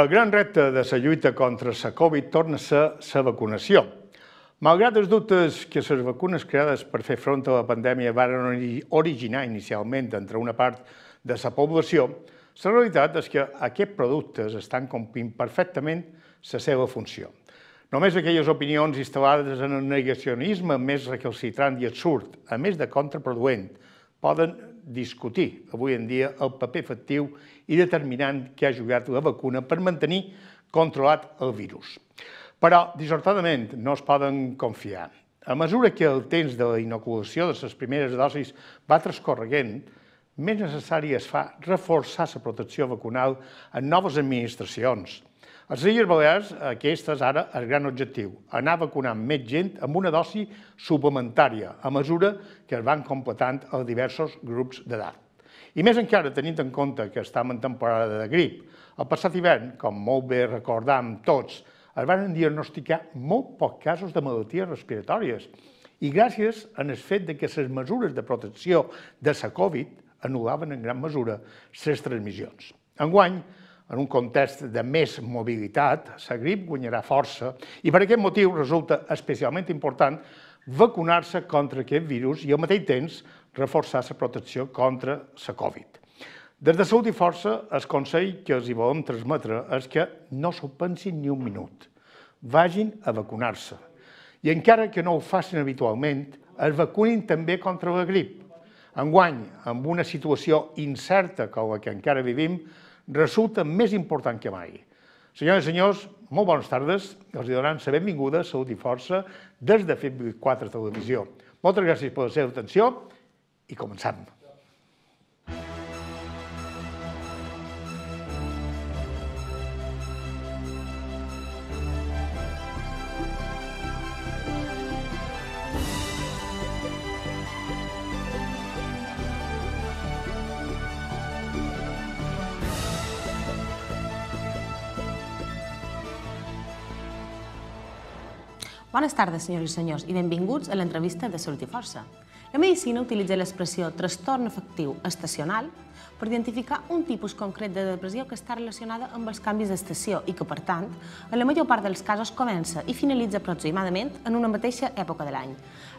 El gran repte de la lluita contra la Covid torna a ser la vacunació. Malgrat els dubtes que les vacunes creades per fer front a la pandèmia van originar inicialment entre una part de la població, la realitat és que aquests productes estan complint perfectament la seva funció. Només aquelles opinions instal·lades en el negacionisme més recalcitrant i absurd, a més de contraproduent, poden discutir avui en dia el paper efectiu i determinant que ha jugat la vacuna per mantenir controlat el virus. Però, dissortadament, no es poden confiar. A mesura que el temps de la inoculació de les primeres dosis va transcorreguent, més necessari es fa reforçar la protecció vacunal en noves administracions – a les Illes Balears aquest és ara el gran objectiu, anar vacunant més gent amb una dosi suplementària a mesura que es van completant els diversos grups d'edat. I més encara, tenint en compte que estem en temporada de grip, el passat hivern, com molt bé recordam tots, es van diagnosticar molt pocs casos de malalties respiratòries. I gràcies en el fet de que les mesures de protecció de la Covid anul·laven en gran mesura les transmissions. Enguany, guany, en un context de més mobilitat, la grip guanyarà força i per aquest motiu resulta especialment important vacunar-se contra aquest virus i al mateix temps reforçar la protecció contra la Covid. Des de Salut i Força, el consell que els hi volem transmetre és que no s'ho pensin ni un minut. Vagin a vacunar-se. I encara que no ho facin habitualment, es vacunin també contra la grip. Enguany, amb una situació incerta com la que encara vivim, resulta més important que mai. Senyores i senyors, molt bones tardes. Els donaran la benvinguda, salut i força des de FIP4 Televisió. Moltes gràcies per la seva atenció i començant. Bones tardes, senyors i senyors, i benvinguts a l'entrevista de Salut i Força. La medicina utilitza l'expressió trastorn afectiu estacional per identificar un tipus concret de depressió que està relacionada amb els canvis d'estació i que, per tant, en la major part dels casos comença i finalitza aproximadament en una mateixa època de l'any.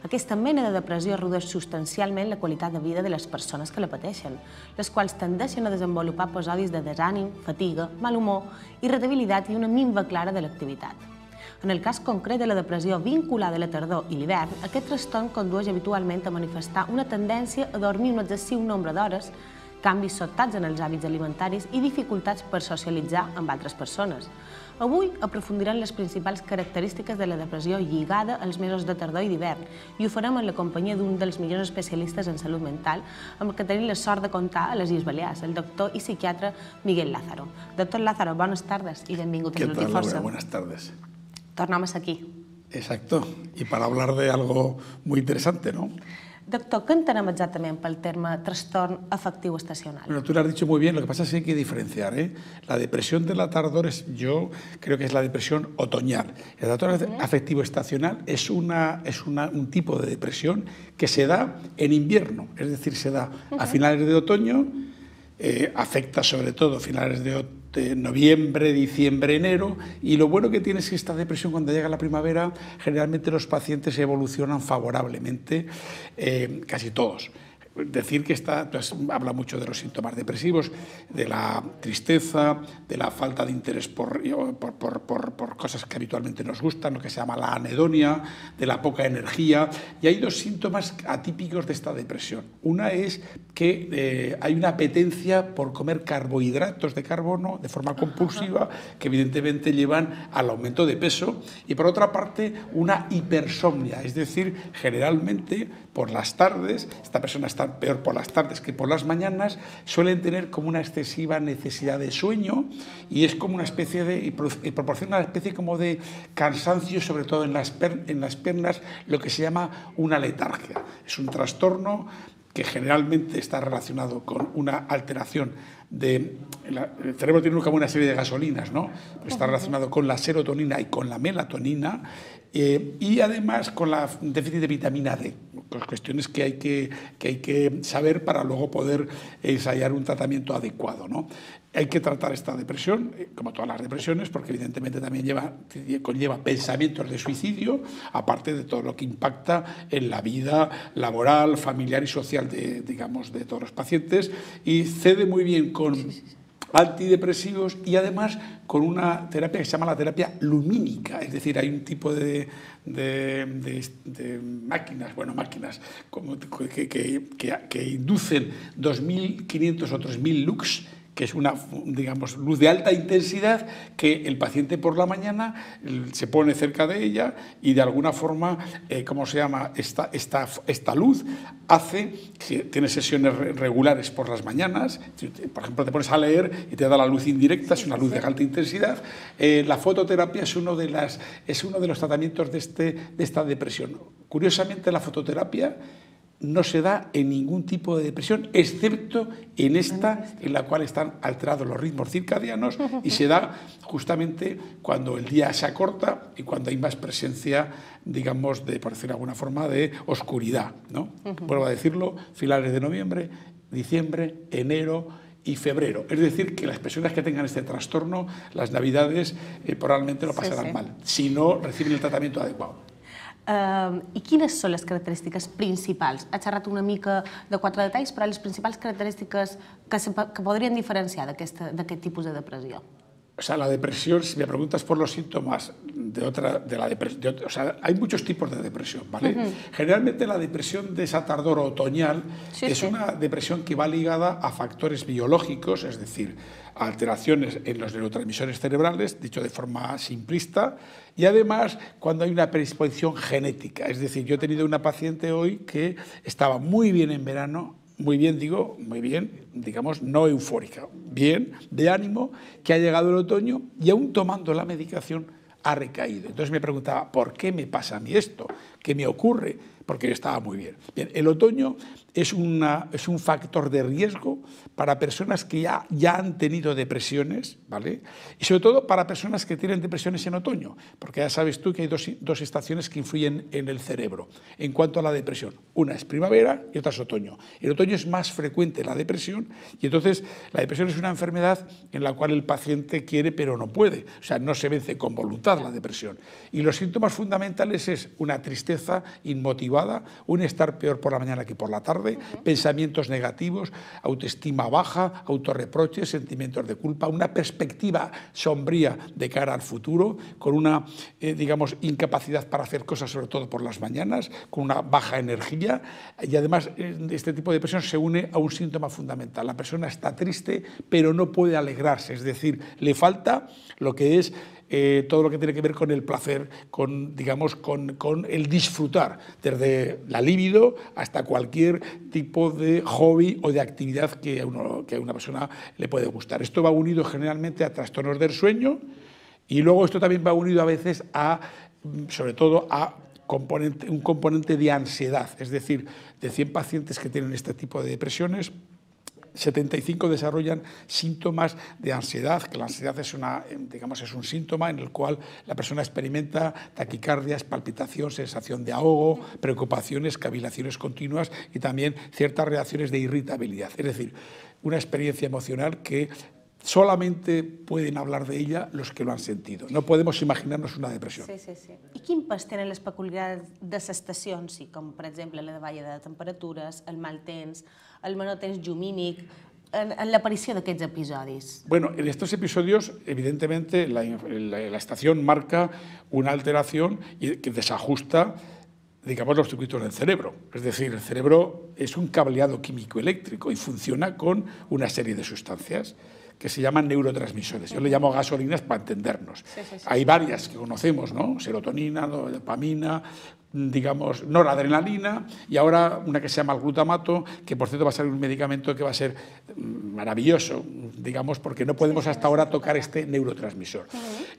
Aquesta mena de depressió redueix substancialment la qualitat de vida de les persones que la pateixen, les quals tendeixen a desenvolupar episodis de desànim, fatiga, mal humor, irritabilitat i una nimba clara de l'activitat. En el cas concret de la depressió vinculada a la tardor i l'hivern, aquest trastorn condueix habitualment a manifestar una tendència a dormir un excessiu nombre d'hores, canvis sobtats en els hàbits alimentaris i dificultats per socialitzar amb altres persones. Avui aprofundirem les principals característiques de la depressió lligada als mesos de tardor i d'hivern i ho farem en la companyia d'un dels millors especialistes en salut mental amb el que tenim la sort de comptar a les Illes Balears, el doctor i psiquiatre Miguel Lázaro. Doctor Lázaro, bones tardes i benvingut a Notiforça. Què tal, Laura? Bones tardes. tornamos aquí. Exacto, Y para hablar de algo muy interesante, ¿no? Doctor, ¿qué ya exactamente para el tema trastorno afectivo estacional? Bueno, tú lo has dicho muy bien, lo que pasa es que hay que diferenciar. ¿eh? La depresión la tardor es, yo creo que es la depresión otoñal. El trastorno afectivo estacional es, una, es un tipo de depresión que se da en invierno, es decir, se da a finales de otoño, eh, afecta sobre todo a finales de otoño noviembre, diciembre, enero, y lo bueno que tiene es que esta depresión cuando llega la primavera, generalmente los pacientes evolucionan favorablemente, eh, casi todos decir que está, pues, habla mucho de los síntomas depresivos, de la tristeza, de la falta de interés por, por, cosas que habitualmente nos gustan, lo que se llama la anedonia, de la poca energía. Y hay dos síntomas atípicos de esta depresión. Una es que eh, hay una apetencia por comer carbohidratos de carbono de forma compulsiva, que evidentemente llevan al aumento de peso. Y por otra parte, una hipersomnia, es decir, generalmente por las tardes, esta persona está peor por las tardes que por las mañanas, suelen tener como una excesiva necesidad de sueño y es como una especie de, y proporciona una especie como de cansancio, sobre todo en las, en las piernas, lo que se llama una letargia. Es un trastorno que generalmente está relacionado con una alteración de... El cerebro tiene como una serie de gasolinas, ¿no? Está relacionado con la serotonina y con la melatonina eh, y además con la déficit de vitamina D, pues cuestiones que hay que, que hay que saber para luego poder ensayar un tratamiento adecuado. ¿no? Hay que tratar esta depresión, eh, como todas las depresiones, porque evidentemente también lleva, conlleva pensamientos de suicidio, aparte de todo lo que impacta en la vida laboral, familiar y social de, digamos, de todos los pacientes, y cede muy bien con antidepresivos y además con una terapia que se llama la terapia lumínica, es decir, hay un tipo de, máquinas, bueno, máquinas como, que, que inducen 2.500 o 3.000 lux que es una, digamos, luz de alta intensidad que el paciente por la mañana se pone cerca de ella y de alguna forma, eh, ¿cómo se llama? Esta, luz hace, que tiene sesiones regulares por las mañanas, por ejemplo, te pones a leer y te da la luz indirecta, es una luz de alta intensidad. Eh, la fototerapia es uno, de las, es uno de los tratamientos de, este, de esta depresión. Curiosamente, la fototerapia no se da en ningún tipo de depresión, excepto en esta en la cual están alterados los ritmos circadianos y se da justamente cuando el día se acorta y cuando hay más presencia, digamos, de, por decirlo de alguna forma, de oscuridad. ¿no? Vuelvo a decirlo, finales de noviembre, diciembre, enero, y febrero. Es decir, que las personas que tengan este trastorno, las navidades, eh, probablemente lo pasarán mal, si no reciben el tratamiento adecuado. Um, I quines són les característiques principals? Ha xerrat una mica de quatre detalls, però les principals característiques que, se, que podrien diferenciar d'aquest tipus de depressió. o sea, la depresión, si me preguntas por los síntomas de otra, de la depresión, o sea, hay muchos tipos de depresión, ¿vale? Generalmente la depresión de esa tardor otoñal es una depresión que va ligada a factores biológicos, es decir, alteraciones en los neurotransmisores cerebrales, dicho de forma simplista, y además cuando hay una predisposición genética, es decir, yo he tenido una paciente hoy que estaba muy bien en verano muy bien, digo, muy bien, digamos, no eufórica, bien, de ánimo, que ha llegado el otoño y aún tomando la medicación ha recaído. Entonces me preguntaba, ¿por qué me pasa a mí esto? ¿Qué me ocurre? Porque estaba muy bien. Bien, el otoño es, una, es un factor de riesgo para personas que ya, ya han tenido depresiones, ¿vale? Y sobre todo para personas que tienen depresiones en otoño, porque ya sabes tú que hay dos, dos estaciones que influyen en el cerebro en cuanto a la depresión. Una es primavera y otra es otoño. El otoño es más frecuente la depresión y entonces la depresión es una enfermedad en la cual el paciente quiere pero no puede. O sea, no se vence con voluntad la depresión. Y los síntomas fundamentales es una tristeza inmotivada, un estar peor por la mañana que por la tarde, pensamientos negativos, autoestima baja, autorreproches, sentimientos de culpa, una perspectiva sombría de cara al futuro, con una, eh, digamos, incapacidad para hacer cosas, sobre todo por las mañanas, con una baja energía. Y además, eh, este tipo de depresión se une a un síntoma fundamental. La persona está triste, pero no puede alegrarse, es decir, le falta lo que es eh, todo lo que tiene que ver con el placer, con, digamos, con, el disfrutar, desde la libido hasta cualquier tipo de hobby o de actividad que a, una persona le puede gustar. Esto va unido generalmente a trastornos del sueño y luego esto también va unido a veces a, mm, sobre todo, a componente, un componente de ansiedad. Es decir, de 100 pacientes que tienen este tipo de depresiones, 75 desarrollan síntomas de ansiedad, que la ansiedad es, una, eh, digamos, es un síntoma en el cual la persona experimenta taquicardias, palpitación, sensación de ahogo, preocupaciones, cavilaciones continuas y también ciertas reacciones de irritabilidad. Es decir, una experiencia emocional que solamente pueden hablar de ella los que lo han sentido. No podemos imaginarnos una depresión. Sí, sí, sí. ¿Y quin les de esa estacions, sí, com per exemple la davalla de temperaturas, el mal temps, el menor temps llumínic, en, aparición de d'aquests episodis? Bueno, en estos episodios, evidentemente, la, estación marca una alteración y que desajusta digamos, los circuitos del cerebro. Es decir, el cerebro es un cableado químico eléctrico y funciona con una serie de sustancias que se llaman neurotransmisores. Yo le llamo gasolinas para entendernos. Hay varias que conocemos, ¿no? Serotonina, dopamina, digamos, noradrenalina y ahora una que se llama glutamato, que por cierto va a ser un medicamento que va a ser mm, maravilloso, digamos, porque no podemos hasta ahora tocar este neurotransmisor.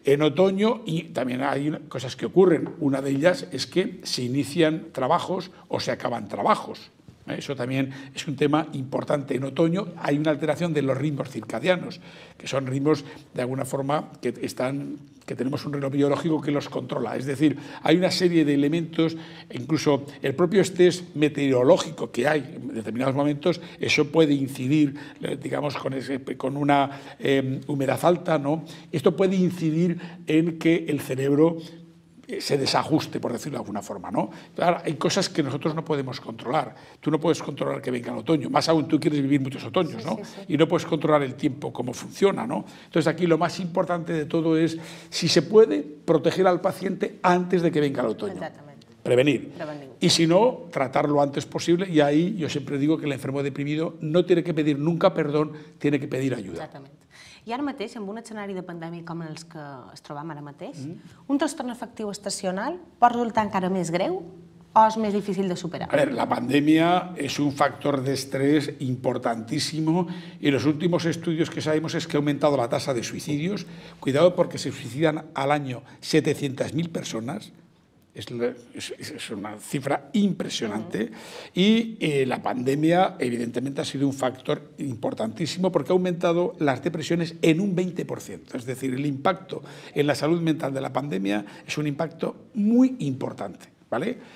En otoño, y también hay cosas que ocurren, una de ellas es que se inician trabajos o se acaban trabajos. Eh, eso también es un tema importante. En otoño hay una alteración de los ritmos circadianos, que son ritmos de alguna forma que están que tenemos un reloj biológico que los controla. Es decir, hay una serie de elementos, incluso el propio estrés meteorológico que hay en determinados momentos, eso puede incidir, eh, digamos, con, con una eh, humedad alta, ¿no? Esto puede incidir en que el cerebro se desajuste, por decirlo de alguna forma. ¿no? Claro, hay cosas que nosotros no podemos controlar. Tú no puedes controlar que venga el otoño, más aún tú quieres vivir muchos otoños, ¿no? y no puedes controlar el tiempo, cómo funciona. ¿no? Entonces aquí lo más importante de todo es, si se puede, proteger al paciente antes de que venga el otoño. Prevenir. Y si no, tratarlo antes posible. Y ahí yo siempre digo que el enfermo deprimido no tiene que pedir nunca perdón, tiene que pedir ayuda. Exactamente. Y ahora mateix, en un escenario de pandemia como el que nos ara mateix, un mm. trastorno efectivo estacional puede resultar encara més greu o es más difícil de superar? A ver, la pandemia es un factor de estrés importantísimo y los últimos estudios que sabemos es que ha aumentado la tasa de suicidios. Cuidado porque se suicidan al año 700.000 personas, es, una cifra impresionante. Y eh, la pandemia, evidentemente, ha sido un factor importantísimo porque ha aumentado las depresiones en un 20%. Es decir, el impacto en la salud mental de la pandemia es un impacto muy importante.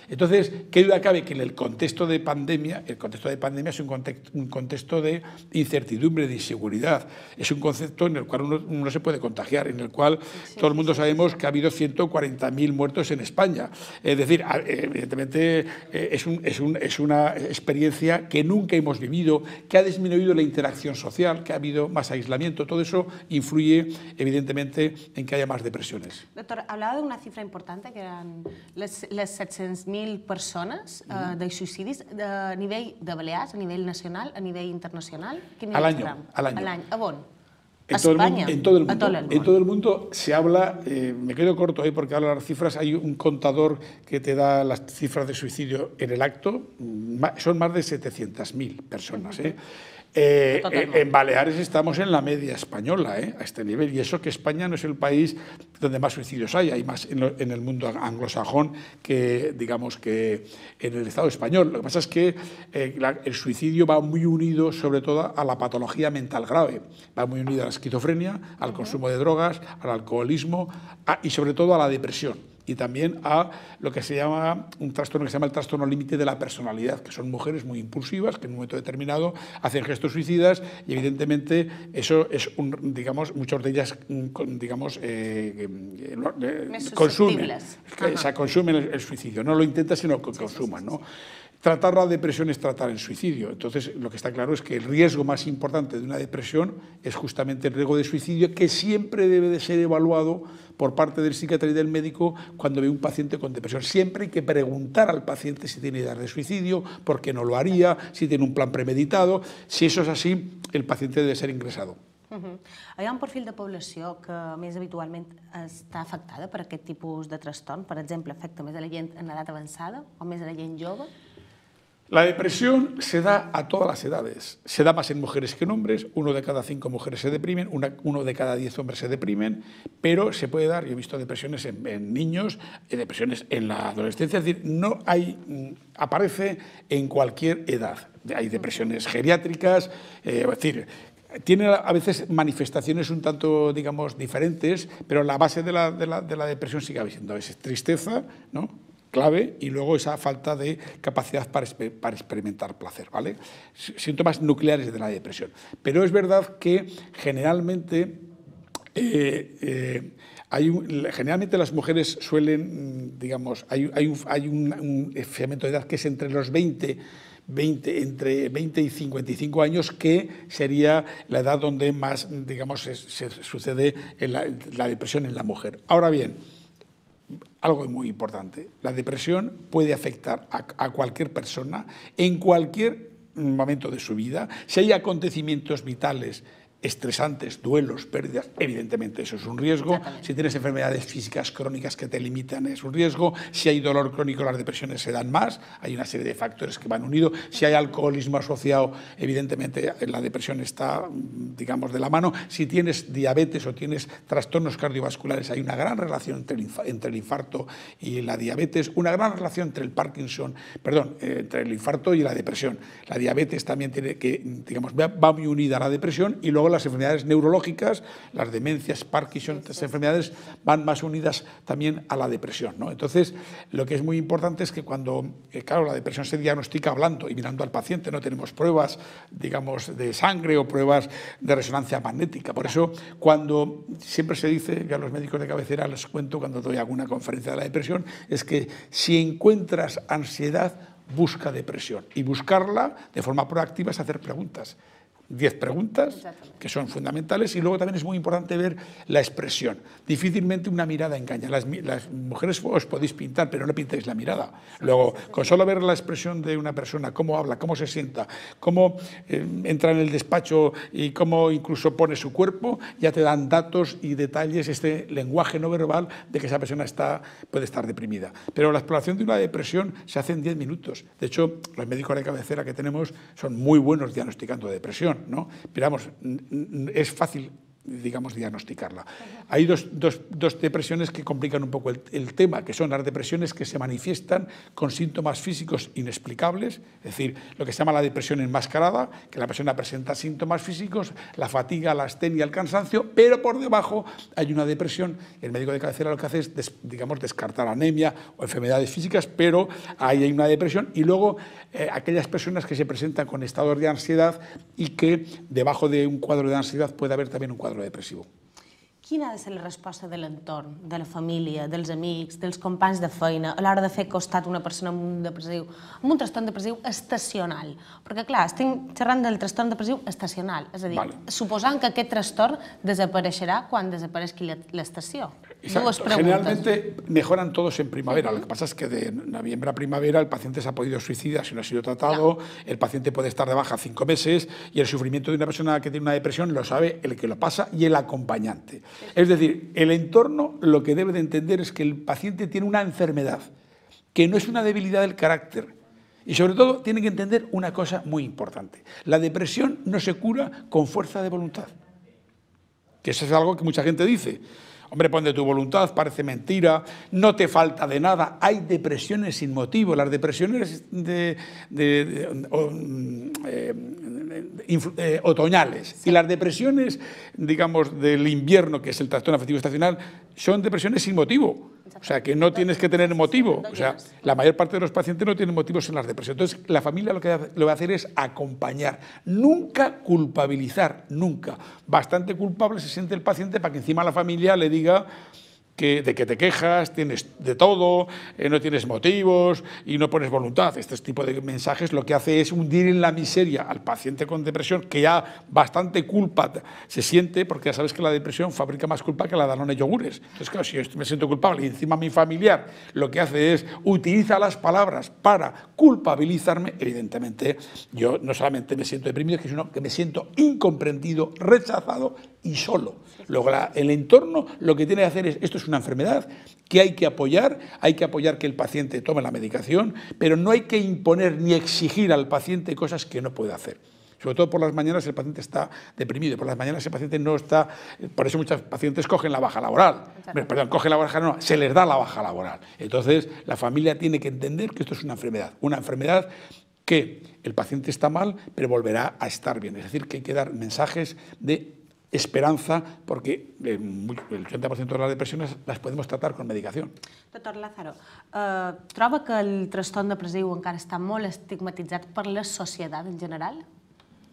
Entonces, ¿qué duda cabe? Que en el contexto de pandemia, el contexto de pandemia es un contexto, un contexto de incertidumbre, de inseguridad. Es un concepto en el cual uno, no se puede contagiar, en el cual todo el mundo sabemos que ha habido 140.000 muertos en España. Es decir, eh, evidentemente eh, es, es, una experiencia que nunca hemos vivido, que ha disminuido la interacción social, que ha habido más aislamiento. Todo eso influye, evidentemente, en que haya más depresiones. Doctor, hablaba de una cifra importante que eran 700.000 personas eh, de suicidios a nivel de Baleares, a nivel nacional, a nivel internacional? al año, al año. ¿A En todo, España, en, todo el mundo, en todo el mundo se habla, eh, me quedo corto ahí porque hablo las cifras, hay un contador que te da las cifras de suicidio en el acto, son más de 700.000 personas. Eh, eh, en Baleares estamos en la media española, eh, a este nivel, y eso que España no es el país donde más suicidios hay, hay más en, el mundo anglosajón que, digamos, que en el Estado español. Lo que pasa es que el suicidio va muy unido, sobre todo, a la patología mental grave, va muy unido a la esquizofrenia, al consumo de drogas, al alcoholismo y, sobre todo, a la depresión y también a lo que se llama un trastorno que se llama el trastorno límite de la personalidad, que son mujeres muy impulsivas que en un momento determinado hacen gestos suicidas y evidentemente eso es digamos, muchas de ellas, mm, digamos, eh, eh, consumen, consumen el, suicidio, no lo intentan sino que consuman, ¿no? Tratar la depresión es tratar el suicidio. Entonces, lo que está claro es que el riesgo más importante de una depresión es justamente el riesgo de suicidio, que siempre debe de ser evaluado por parte del psiquiatra y del médico cuando ve un paciente con depresión. Siempre hay que preguntar al paciente si tiene ideas de suicidio, por qué no lo haría, si tiene un plan premeditado. Si eso es así, el paciente debe ser ingresado. Uh -huh. Hi ha un perfil de població que més habitualment està afectada per aquest tipus de trastorn? Per exemple, afecta més a la gent en edat avançada o més a la gent jove? La depresión se da a todas las edades. Se da más en mujeres que en hombres. Uno de cada cinco mujeres se deprimen, uno de cada diez hombres se deprimen, pero se puede dar, yo he visto depresiones en, niños, eh, depresiones en la adolescencia. Es decir, no hay, mm, aparece en cualquier edad. Hay depresiones geriátricas, eh, es decir, tiene a veces manifestaciones un tanto, digamos, diferentes, pero la base de la, depresión sigue habiendo a veces tristeza, ¿no? clave y luego esa falta de capacidad para, experimentar placer, ¿vale? Síntomas nucleares de la depresión. Pero es verdad que generalmente eh, eh, hay generalmente las mujeres suelen, digamos, hay, un, hay de edad que es entre los 20 20, entre 20 y 55 años, que sería la edad donde más, digamos, se, sucede la, depresión en la mujer. Ahora bien, algo muy importante. La depresión puede afectar a, cualquier persona en cualquier momento de su vida. Si hay acontecimientos vitales estresantes, duelos, pérdidas, evidentemente eso es un riesgo. Si tienes enfermedades físicas crónicas que te limitan, es un riesgo. Si hay dolor crónico, las depresiones se dan más. Hay una serie de factores que van unidos. Si hay alcoholismo asociado, evidentemente la depresión está, digamos, de la mano. Si tienes diabetes o tienes trastornos cardiovasculares, hay una gran relación entre el, infarto y la diabetes, una gran relación entre el Parkinson, perdón, eh, entre el infarto y la depresión. La diabetes también tiene que, digamos, va muy unida a la depresión y luego las enfermedades neurológicas, las demencias, Parkinson, estas enfermedades van más unidas también a la depresión. ¿no? Entonces, lo que es muy importante es que cuando, eh, claro, la depresión se diagnostica hablando y mirando al paciente, no tenemos pruebas, digamos, de sangre o pruebas de resonancia magnética. Por eso, cuando siempre se dice, que a los médicos de cabecera les cuento cuando doy alguna conferencia de la depresión, es que si encuentras ansiedad, busca depresión. Y buscarla de forma proactiva es hacer preguntas. 10 preguntas que son fundamentales y luego también es muy importante ver la expresión. Difícilmente una mirada engaña. Las, las mujeres os podéis pintar, pero no pintéis la mirada. Luego, con solo ver la expresión de una persona, cómo habla, cómo se sienta, cómo em, entra en el despacho y cómo incluso pone su cuerpo, ya te dan datos y detalles, este lenguaje no verbal de que esa persona está, puede estar deprimida. Pero la exploración de una depresión se hace en 10 minutos. De hecho, los médicos de cabecera que tenemos son muy buenos diagnosticando depresión ¿no? Pero vamos, es fácil digamos, diagnosticarla. Hay dos, depresiones que complican un poco el, tema, que son las depresiones que se manifiestan con síntomas físicos inexplicables, es decir, lo que se llama la depresión enmascarada, que la persona presenta síntomas físicos, la fatiga, la astenia, el cansancio, pero por debajo hay una depresión. El médico de cabecera lo que hace es, digamos, descartar anemia o enfermedades físicas, pero ahí hay una depresión. Y luego eh, aquellas personas que se presentan con estados de ansiedad y que debajo de un cuadro de ansiedad puede haber también un cuadro quadre depressiu. Quina ha de ser la resposta de l'entorn, de la família, dels amics, dels companys de feina, a l'hora de fer costat una persona amb un depressiu, amb un trastorn depressiu estacional? Perquè, clar, estem xerrant del trastorn depressiu estacional, és a dir, vale. suposant que aquest trastorn desapareixerà quan desapareixi l'estació. Generalmente mejoran todos en primavera. Lo que pasa es que de noviembre a primavera el paciente se ha podido suicidar si no ha sido tratado, el paciente puede estar de baja cinco meses y el sufrimiento de una persona que tiene una depresión lo sabe el que lo pasa y el acompañante. Es decir, el entorno lo que debe de entender es que el paciente tiene una enfermedad, que no es una debilidad del carácter, y sobre todo tiene que entender una cosa muy importante. La depresión no se cura con fuerza de voluntad, que eso es algo que mucha gente dice. Hombre, pon de tu voluntad, parece mentira, no te falta de nada. Hay depresiones sin motivo. Las depresiones de, eh, eh, otoñales y las depresiones, digamos, del invierno, que es el trastorno afectivo estacional, son depresiones sin motivo o sea, que no tienes que tener motivo. O sea, la mayor parte de los pacientes no tienen motivos en las depresiones. Entonces, la familia lo que lo va a hacer es acompañar. Nunca culpabilizar, nunca. Bastante culpable se siente el paciente para que encima la familia le diga de que te quejas, tienes de todo, eh, no tienes motivos y no pones voluntad. Este tipo de mensajes lo que hace es hundir en la miseria al paciente con depresión, que ya bastante culpa se siente, porque ya sabes que la depresión fabrica más culpa que la Danone yogures. Entonces, claro, si yo me siento culpable y encima mi familiar lo que hace es utiliza las palabras para culpabilizarme, evidentemente yo no solamente me siento deprimido, sino que me siento incomprendido, rechazado y solo. el entorno lo que tiene que hacer es, esto es una enfermedad que hay que apoyar, hay que apoyar que el paciente tome la medicación, pero no hay que imponer ni exigir al paciente cosas que no puede hacer. Sobre todo por las mañanas el paciente está deprimido, por las mañanas el paciente no está, por eso muchos pacientes cogen la baja laboral, perdón, cogen la baja no, se les da la baja laboral. Entonces la familia tiene que entender que esto es una enfermedad, una enfermedad que el paciente está mal, pero volverá a estar bien. Es decir, que hay que dar mensajes de esperanza porque eh, el 80% de les depresiones les podem tratar con medicación. Doctor Lázaro, eh, troba que el trastorn depressiu encara està molt estigmatitzat per la societat en general?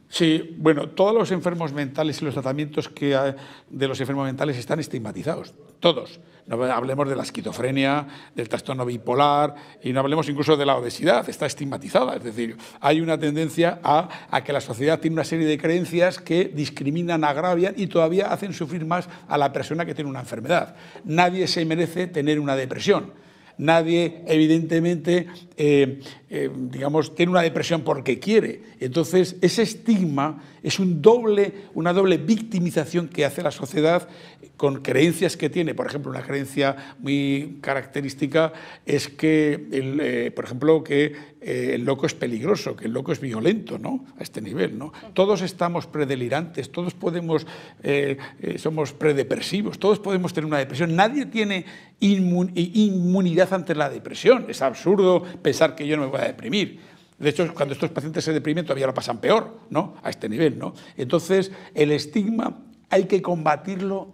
Sí, bueno, todos los enfermos mentales y los tratamientos que de los enfermos mentales están estigmatizados, todos. No hablemos de la esquizofrenia, del trastorno bipolar y no hablemos incluso de la obesidad, está estigmatizada. Es decir, hay una tendencia a, a que la sociedad tiene una serie de creencias que discriminan, agravian y todavía hacen sufrir más a la persona que tiene una enfermedad. Nadie se merece tener una depresión. Nadie, evidentemente, eh, eh, digamos, tiene una depresión porque quiere. Entonces, ese estigma es un doble, una doble victimización que hace la sociedad con creencias que tiene. Por ejemplo, una creencia muy característica es que, el, eh, por ejemplo, que el loco es peligroso, que el loco es violento, ¿no? A este nivel, ¿no? Todos estamos predelirantes, todos podemos, somos predepresivos, todos podemos tener una depresión. Nadie tiene inmunidad ante la depresión. Es absurdo pensar que yo no me voy a deprimir. De hecho, cuando estos pacientes se deprimen todavía lo pasan peor, ¿no? A este nivel, ¿no? Entonces, el estigma hay que combatirlo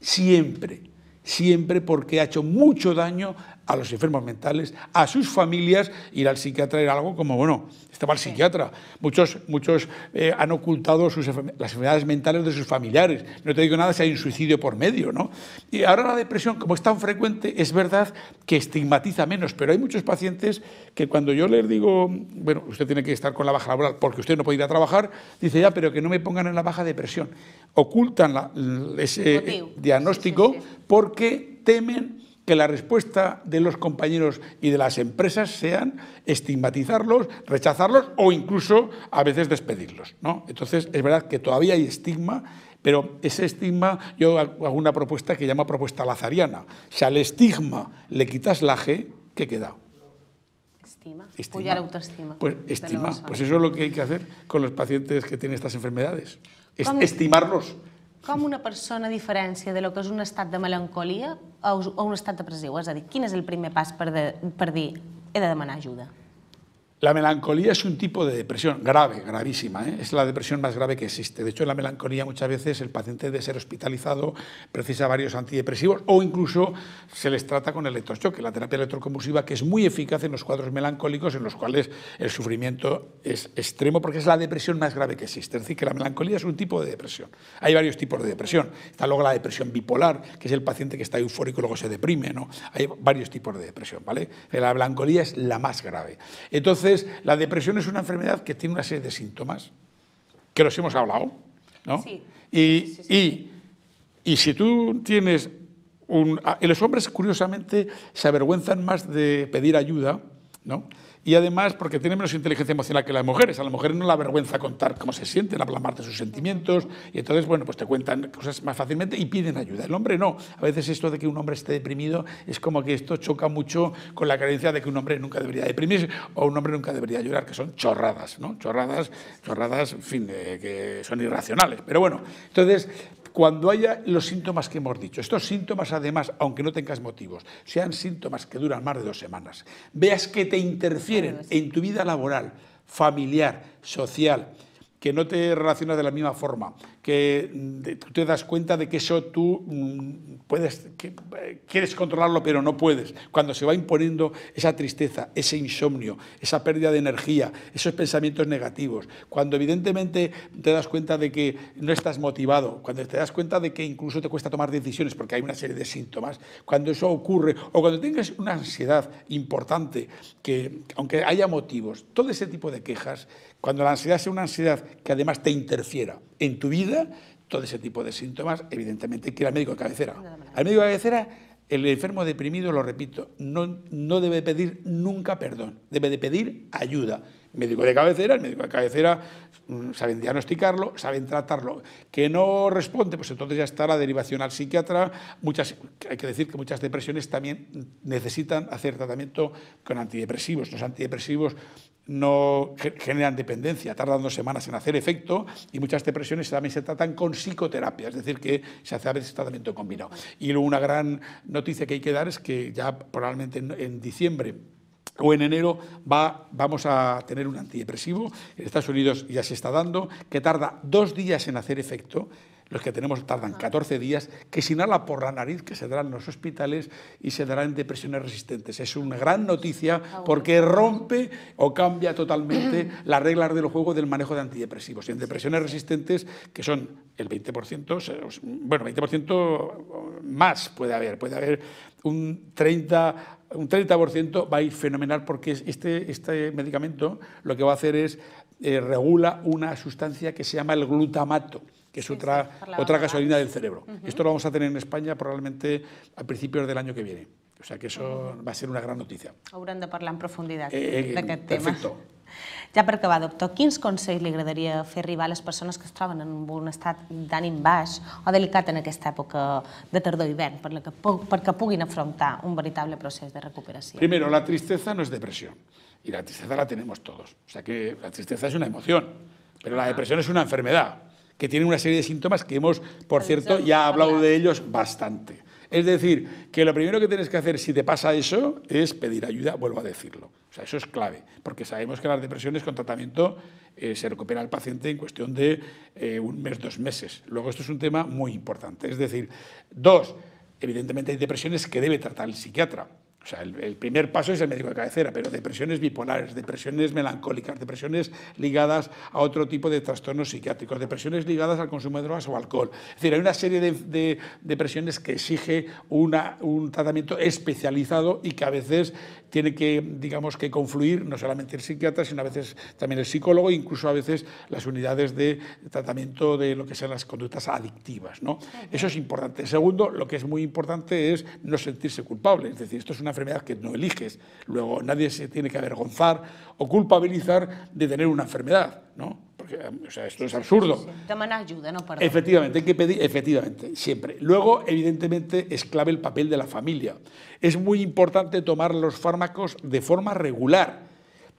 siempre, siempre porque ha hecho mucho daño a los enfermos mentales, a sus familias, ir al psiquiatra era algo como, bueno, estaba el psiquiatra. Muchos, muchos eh, han ocultado las enfermedades mentales de sus familiares. No te digo nada si hay un suicidio por medio, ¿no? Y ahora la depresión, como es tan frecuente, es verdad que estigmatiza menos, pero hay muchos pacientes que cuando yo les digo, bueno, usted tiene que estar con la baja laboral porque usted no puede ir a trabajar, dice ya, pero que no me pongan en la baja depresión. Ocultan ese diagnóstico porque temen que la respuesta de los compañeros y de las empresas sean estigmatizarlos, rechazarlos o incluso a veces despedirlos. ¿no? Entonces, es verdad que todavía hay estigma, pero ese estigma, yo hago una propuesta que llama propuesta lazariana. Si al estigma le quitas la G, ¿qué queda? Estima. estima. autoestima. Pues estima. Pues eso es lo que hay que hacer con los pacientes que tienen estas enfermedades. estimarlos. Com una persona diferència de lo que és un estat de melancolia o un estat depressiu? És a dir, quin és el primer pas per, de, per dir he de demanar ajuda? La melancolía es un tipo de depresión grave, gravísima. ¿eh? Es la depresión más grave que existe. De hecho, en la melancolía muchas veces el paciente de ser hospitalizado precisa varios antidepresivos o incluso se les trata con electrochoque, la terapia electroconvulsiva, que es muy eficaz en los cuadros melancólicos en los cuales el sufrimiento es extremo porque es la depresión más grave que existe. Es decir, que la melancolía es un tipo de depresión. Hay varios tipos de depresión. Está luego la depresión bipolar, que es el paciente que está eufórico y luego se deprime. ¿no? Hay varios tipos de depresión. ¿vale? La melancolía es la más grave. Entonces, entonces, la depresión es una enfermedad que tiene una serie de síntomas, que los hemos hablado, ¿no? Sí. Y, y, y si tú tienes un... Ah, los hombres, curiosamente, se avergüenzan más de pedir ayuda, ¿no? y además porque tiene menos inteligencia emocional que las mujeres. A las mujeres no la vergüenza contar cómo se sienten, hablar de sus sentimientos, y entonces, bueno, pues te cuentan cosas más fácilmente y piden ayuda. El hombre no. A veces esto de que un hombre esté deprimido es como que esto choca mucho con la creencia de que un hombre nunca debería deprimirse o un hombre nunca debería llorar, que son chorradas, ¿no? Chorradas, chorradas, en fin, eh, que son irracionales. Pero bueno, entonces, cuando haya los síntomas que hemos dicho. Estos síntomas, además, aunque no tengas motivos, sean síntomas que duran más de dos semanas, veas que te interfieren en tu vida laboral, familiar, social, que no te relacionas de la misma forma, que tú te das cuenta de que eso tú mm, puedes, que eh, quieres controlarlo pero no puedes. Cuando se va imponiendo esa tristeza, ese insomnio, esa pérdida de energía, esos pensamientos negativos, cuando evidentemente te das cuenta de que no estás motivado, cuando te das cuenta de que incluso te cuesta tomar decisiones porque hay una serie de síntomas, cuando eso ocurre o cuando tengas una ansiedad importante, que aunque haya motivos, todo ese tipo de quejas, cuando la ansiedad sea una ansiedad que además te interfiera, en tu vida todo ese tipo de síntomas, evidentemente hay que ir al médico de cabecera. Al médico de cabecera, el enfermo deprimido, lo repito, no, no debe pedir nunca perdón, debe de pedir ayuda. El médico de cabecera, el médico de cabecera mm, saben diagnosticarlo, saben tratarlo. Que no responde, pues entonces ya está la derivación al psiquiatra. Muchas, hay que decir que muchas depresiones también necesitan hacer tratamiento con antidepresivos. Los antidepresivos no generan dependencia, tardan dos semanas en hacer efecto y muchas depresiones también se tratan con psicoterapia, es decir, que se hace a veces tratamiento combinado. Y luego una gran noticia que hay que dar es que ya probablemente en, diciembre o en enero va, vamos a tener un antidepresivo, en Estados Unidos ya se está dando, que tarda dos días en hacer efecto, los que tenemos tardan 14 días, que se inhala por la nariz, que se darán en los hospitales y se darán en depresiones resistentes. Es una gran noticia ah, porque rompe o cambia totalmente las reglas del juego del manejo de antidepresivos. Y en depresiones resistentes, que son el 20%, bueno, 20% más puede haber, puede haber un 30 un 30% va a ir fenomenal porque este, este medicamento lo que va a hacer es eh, regula una sustancia que se llama el glutamato que es otra, otra gasolina del cerebro. Esto lo vamos a tener en España probablemente a principios del año que viene. O sea que eso va a ser una gran noticia. Haurem de hablar en profundidad eh, d'aquest eh, tema. Perfecto. Ja per acabar, doctor, quins consells li agradaria fer arribar a les persones que es troben en un estat d'ànim baix o delicat en esta época de tardor-hivern per que, perquè puguin afrontar un veritable proceso de recuperación? Primero, la tristeza no es depresión. Y la tristeza la tenemos todos. O sea que la tristeza es una emoción, pero la ah. depresión es una enfermedad que tienen una serie de síntomas que hemos, por cierto, ya hablado de ellos bastante. Es decir, que lo primero que tienes que hacer si te pasa eso es pedir ayuda, vuelvo a decirlo. O sea, eso es clave, porque sabemos que las depresiones con tratamiento eh, se recupera el paciente en cuestión de eh, un mes, dos meses. Luego, esto es un tema muy importante. Es decir, dos, evidentemente hay depresiones que debe tratar el psiquiatra el, primer paso es el médico de cabecera, pero depresiones bipolares, depresiones melancólicas, depresiones ligadas a otro tipo de trastornos psiquiátricos, depresiones ligadas al consumo de drogas o alcohol. Es decir, hay una serie de, depresiones que exige una, un tratamiento especializado y que a veces tiene que, digamos, que confluir no solamente el psiquiatra, sino a veces también el psicólogo, e incluso a veces las unidades de tratamiento de lo que sean las conductas adictivas. ¿no? Eso es importante. Segundo, lo que es muy importante es no sentirse culpable. Es decir, esto es una enfermedad que no eliges. Luego, nadie se tiene que avergonzar o culpabilizar de tener una enfermedad, ¿no? Porque, o sea, esto es absurdo. Efectivamente, hay que pedir, efectivamente, siempre. Luego, evidentemente, es clave el papel de la familia. Es muy importante tomar los fármacos de forma regular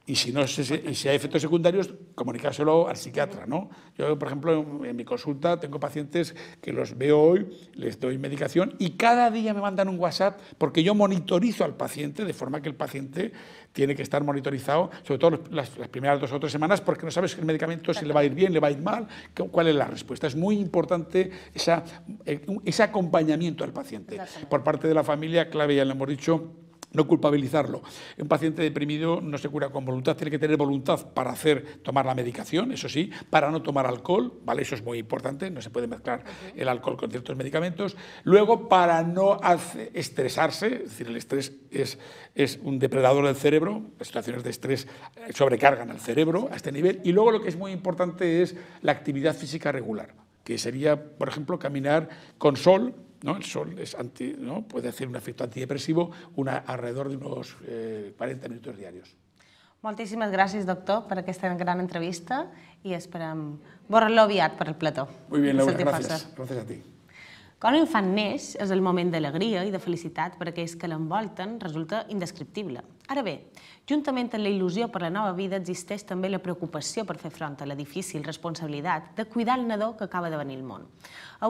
y si, no, si hay efectos secundarios, comunicárselo al psiquiatra. ¿no? Yo, por ejemplo, en, mi consulta tengo pacientes que los veo hoy, les doy medicación y cada día me mandan un WhatsApp porque yo monitorizo al paciente de forma que el paciente tiene que estar monitorizado, sobre todo las, primeras dos o tres semanas, porque no sabes el medicamento se le va a ir bien, le va a ir mal, cuál es la respuesta. Es muy importante eh, ese acompañamiento al paciente. Por parte de la familia, clave ya lo hemos dicho no culpabilizarlo. Un paciente deprimido no se cura con voluntad, tiene que tener voluntad para hacer, tomar la medicación, eso sí, para no tomar alcohol, ¿vale? Eso es muy importante, no se puede mezclar el alcohol con ciertos medicamentos. Luego, para no estresarse, es decir, el estrés es, es un depredador del cerebro, las situaciones de estrés eh, sobrecargan al cerebro a este nivel. Y luego lo que es muy importante es la actividad física regular, que sería, por ejemplo, caminar con sol, ¿no? El sol es anti, ¿no? puede hacer un efecto antidepresivo una, alrededor de unos 40 eh, minutos diarios. Muchísimas gracias, doctor, por esta gran entrevista y esperem veure por el plató. Muy bien, Laura, gracias. Gracias a ti. Quan l'infant neix és el moment d'alegria i de felicitat per aquells que l'envolten resulta indescriptible. Ara bé, juntament amb la il·lusió per la nova vida existeix també la preocupació per fer front a la difícil responsabilitat de cuidar el nadó que acaba de venir al món.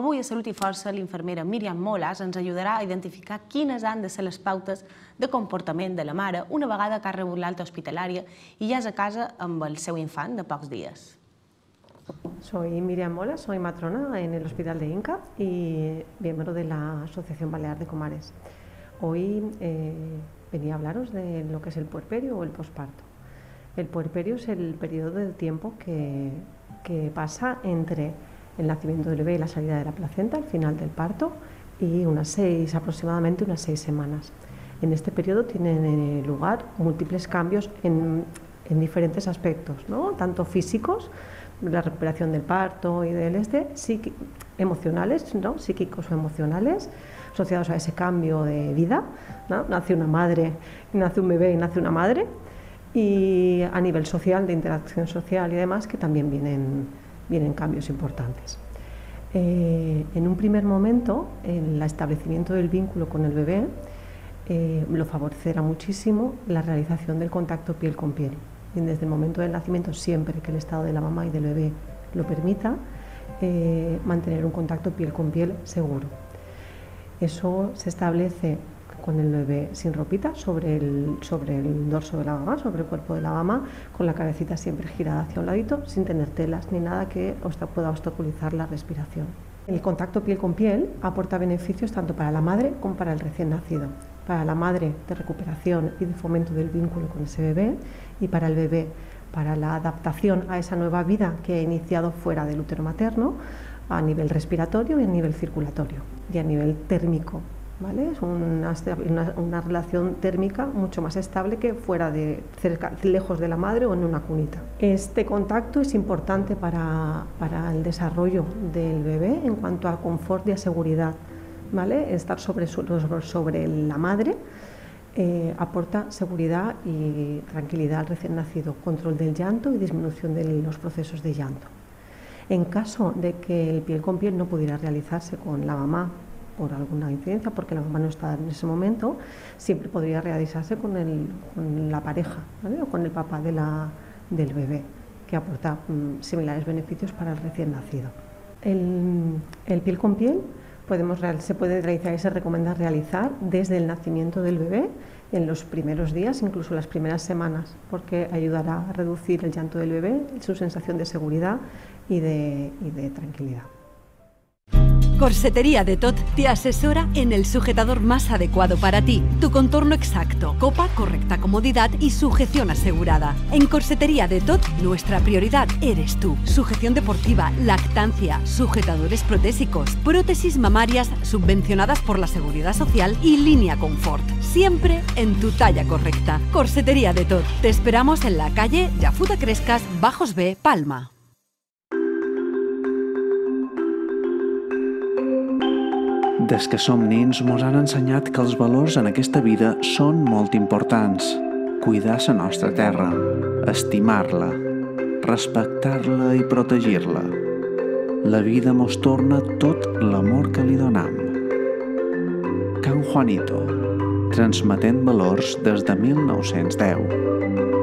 Avui a Salut i Força l'infermera Míriam Molas ens ajudarà a identificar quines han de ser les pautes de comportament de la mare una vegada que ha rebut l'alta hospitalària i ja és a casa amb el seu infant de pocs dies. Soy Miriam Mola, soy matrona en el Hospital de Inca y miembro de la Asociación Balear de Comares. Hoy eh, venía a hablaros de lo que es el puerperio o el posparto. El puerperio es el periodo de tiempo que, pasa entre el nacimiento del bebé y la salida de la placenta, al final del parto, y unas seis, aproximadamente unas seis semanas. En este periodo tienen eh, lugar múltiples cambios en, diferentes aspectos, tanto físicos, la recuperación del parto y del este, emocionales, psíquicos o emocionales, asociados a ese cambio de vida. Nace una madre, nace un bebé y nace una madre. Y a nivel social, de interacción social y demás, que también vienen, vienen cambios importantes. Eh, en un primer momento, el establecimiento del vínculo con el bebé eh, lo favorecerá muchísimo la realización del contacto piel con piel y desde el momento del nacimiento, siempre que el estado de la mamá y del bebé lo permita, eh, mantener un contacto piel con piel seguro. Eso se establece con el bebé sin ropita sobre el, sobre el dorso de la mamá, sobre el cuerpo de la mamá, con la cabecita siempre girada hacia un ladito, sin tener telas ni nada que pueda obstaculizar la respiración. El contacto piel con piel aporta beneficios tanto para la madre como para el recién nacido. Para la madre de recuperación y de fomento del vínculo con ese bebé y para el bebé, para la adaptación a esa nueva vida que ha iniciado fuera del útero materno a nivel respiratorio y a nivel circulatorio y a nivel térmico. ¿Vale? Es una, una, relación térmica mucho más estable que fuera de cerca, lejos de la madre o en una cunita. Este contacto es importante para, para el desarrollo del bebé en cuanto a confort y a seguridad. ¿Vale? Estar sobre, sobre la madre eh, aporta seguridad y tranquilidad al recién nacido, control del llanto y disminución de los procesos de llanto. En caso de que el piel con piel no pudiera realizarse con la mamá por alguna incidencia, porque la mamá no está en ese momento, siempre podría realizarse con, la pareja o con el papá del bebé, que aporta mm, similares beneficios para el recién nacido. el piel con piel se puede realizar y se recomienda realizar desde el nacimiento del bebé, en los primeros días, incluso las primeras semanas, porque ayudará a reducir el llanto del bebé, su sensación de seguridad y de tranquilidad. Corsetería de Tot te asesora en el sujetador más adecuado para ti, tu contorno exacto, copa, correcta comodidad y sujeción asegurada. En Corsetería de Tot, nuestra prioridad eres tú. Sujeción deportiva, lactancia, sujetadores protésicos, prótesis mamarias subvencionadas por la Seguridad Social y línea confort. Siempre en tu talla correcta. Corsetería de Tot. Te esperamos en la calle Yafuta Crescas, Bajos B, Palma. Des que som nins ens han ensenyat que els valors en aquesta vida són molt importants. Cuidar la nostra terra, estimar-la, respectar-la i protegir-la. La vida mos torna tot l'amor que li donam. Can Juanito, transmetent valors des de 1910.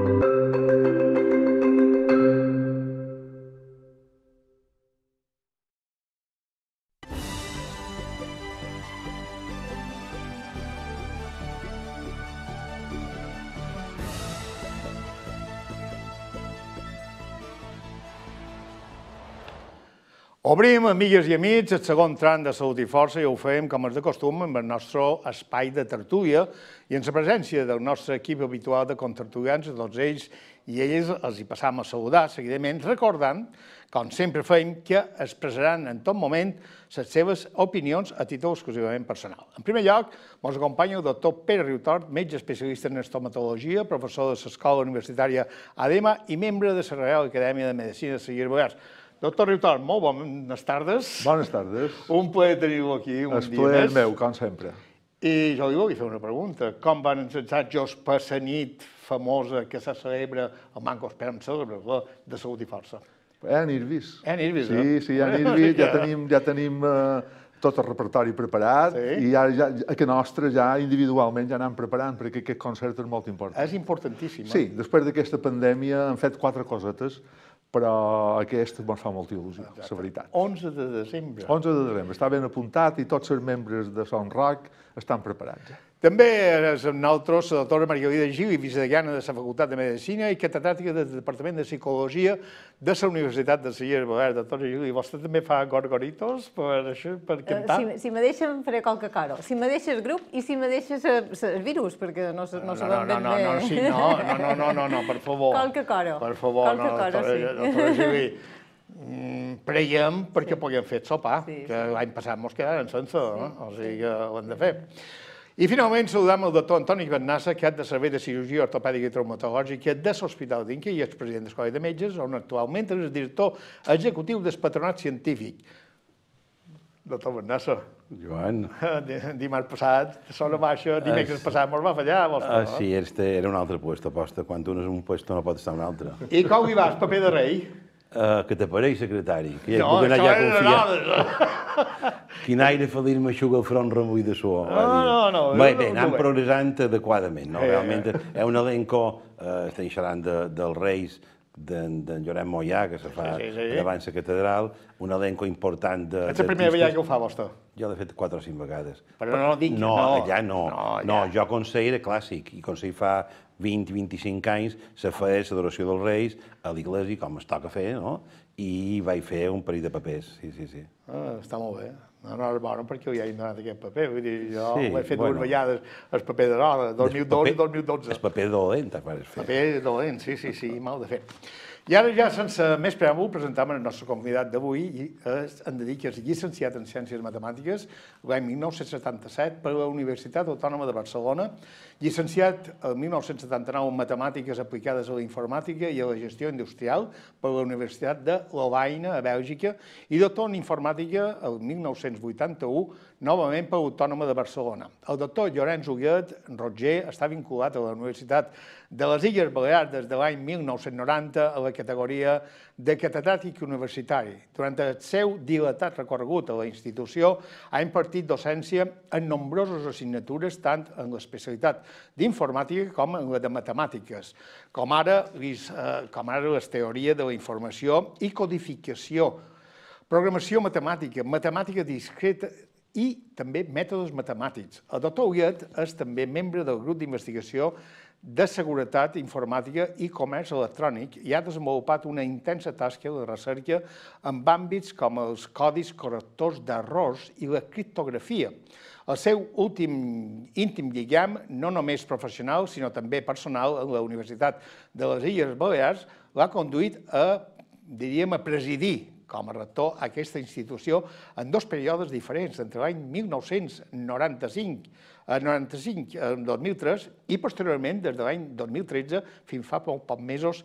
Obrim, amigues i amics, el segon tram de Salut i Força i ho fem, com és de costum, amb el nostre espai de tertúlia i en la presència del nostre equip habitual de contertulians, tots ells i elles els hi passam a saludar, seguidament recordant, com sempre fem, que expressaran en tot moment les seves opinions a títol exclusivament personal. En primer lloc, ens acompanya el doctor Pere Riutort, metge especialista en estomatologia, professor de l'Escola Universitària ADEMA i membre de la Real Acadèmia de Medicina de Seguir Bogars. Doctor Riutal, molt bones tardes. Bones tardes. Un plaer tenir-ho aquí un es dia més. El meu, com sempre. I jo li volia fer una pregunta. Com van els assajos per la nit famosa que se celebra al Manco Esperem Celebre, de Salut i Força? Ja eh, n'he vist. Ja eh, n'he vist, Sí, eh? sí, ja n'he vist. Ja tenim, ja tenim eh, tot el repertori preparat sí. i ja, ja, que nostre ja individualment ja anem preparant perquè aquest concert és molt important. És importantíssim. Eh? Sí, després d'aquesta pandèmia han fet quatre cosetes però aquest em fa molta il·lusió, Exacte. la veritat. 11 de desembre. 11 de desembre, està ben apuntat i tots els membres de Son Roc estan preparats. Eh? També és amb nosaltres la doctora Maria Lídia Gil i vicedegana de la Facultat de Medicina i catedràtica del Departament de Psicologia de la Universitat de Sallés Balears. Doctora Gil, i vostè també fa gorgoritos per, això, per eh, cantar? Uh, si, si me deixen, faré qualque coro. Si me deixes grup i si me deixes el virus, perquè no, no, no sabem no, no, ben no, bé. No, sí, no, no, no, no, no, per favor. Qualque coro. Per favor, no, doctora, sí. doctora Gil, Mm, preiem perquè sí. puguem fer el sopar, sí, sí. que l'any passat mos quedaren sense, no? o sigui que ho hem de fer. Sí. I finalment saludem el doctor Antoni Bernassa, que de Servei de Cirurgia Ortopèdica i Traumatològica de l'Hospital d'Inca i expresident d'Escola de Metges, on actualment és director executiu del patronat científic. Doctor Bernassa. Joan. Dimarts passat, sona baixa, dimecres passat mos va fallar. Vols ah, sí, este era un altre puesto aposta. Quan un és un puesto no pot estar un altre. I com hi vas, paper de rei? eh, que t'apareix, secretari, que ja no, puc anar ja confiat. Quin aire feliç m'aixuga el front remull de suor. No, no, no. Bé, bé, anant progressant adequadament, no? Eh, Realment, és eh. Eh, un elenco, eh, estem xerrant de, dels Reis, d'en Lloret Moyà, que se fa sí, sí, sí. davant la catedral, un elenco important de... És la primera vegada que ho fa, vostè? Jo l'he fet quatre o cinc vegades. Però, Però no dic... No, no allà no. No, allà. no jo Consell era clàssic, i Consell fa 20-25 anys, se feia l'adoració dels Reis a l'església, com es toca fer, no? I vaig fer un parell de papers, sí, sí, sí. Ah, està molt bé. No, no és bona perquè hi hagin donat aquest paper. Vull dir, jo sí, ho he fet bueno. dues vegades, el paper de l'hora, 2012 i 2012. El paper dolent, et vas fer. El paper dolent, sí, sí, sí, mal de fer. I ara ja sense més preàmbul presentam el nostre convidat d'avui, eh, en Dedic, que és llicenciat en Ciències Matemàtiques l'any 1977 per la Universitat Autònoma de Barcelona, llicenciat el 1979 en Matemàtiques aplicades a la informàtica i a la gestió industrial per la Universitat de Lovaina, a Bèlgica, i doctor en informàtica el 1981, novament per l'Autònoma de Barcelona. El doctor Llorenç Huguet Roger està vinculat a la Universitat de les Illes Balears des de l'any 1990 a la categoria de catedràtic universitari. Durant el seu dilatat recorregut a la institució ha impartit docència en nombroses assignatures tant en l'especialitat d'informàtica com en la de matemàtiques, com ara, les, eh, com ara les teoria de la informació i codificació, programació matemàtica, matemàtica discreta, i també mètodes matemàtics. El doctor Ullet és també membre del grup d'investigació de Seguretat Informàtica i Comerç Electrònic i ha desenvolupat una intensa tasca de recerca en àmbits com els codis correctors d'errors i la criptografia. El seu últim íntim lligam, no només professional, sinó també personal, en la Universitat de les Illes Balears, l'ha conduït a, diríem, a presidir com a rector aquesta institució en dos períodes diferents, entre l'any 1995 el 95, en 2003 i posteriorment des de l'any 2013 fins fa poc, poc mesos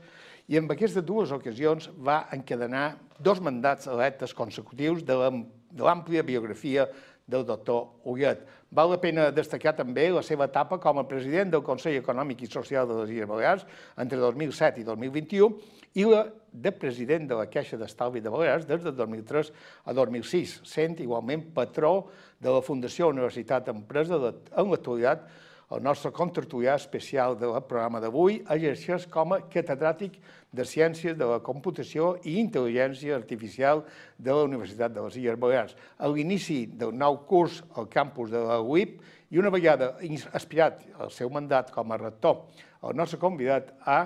i en aquestes dues ocasions va encadenar dos mandats electes consecutius de l'àmplia biografia del doctor Huguet. Val la pena destacar també la seva etapa com a president del Consell Econòmic i Social de les Illes Balears entre 2007 i 2021 i la de president de la Caixa d'Estalvi de Balears des de 2003 a 2006, sent igualment patró de la Fundació Universitat Empresa en l'actualitat el nostre contertulià especial del programa d'avui exerceix com a catedràtic de Ciències de la Computació i Intel·ligència Artificial de la Universitat de les Illes Balears. A l'inici del nou curs al campus de la UIP i una vegada aspirat al seu mandat com a rector, el nostre convidat ha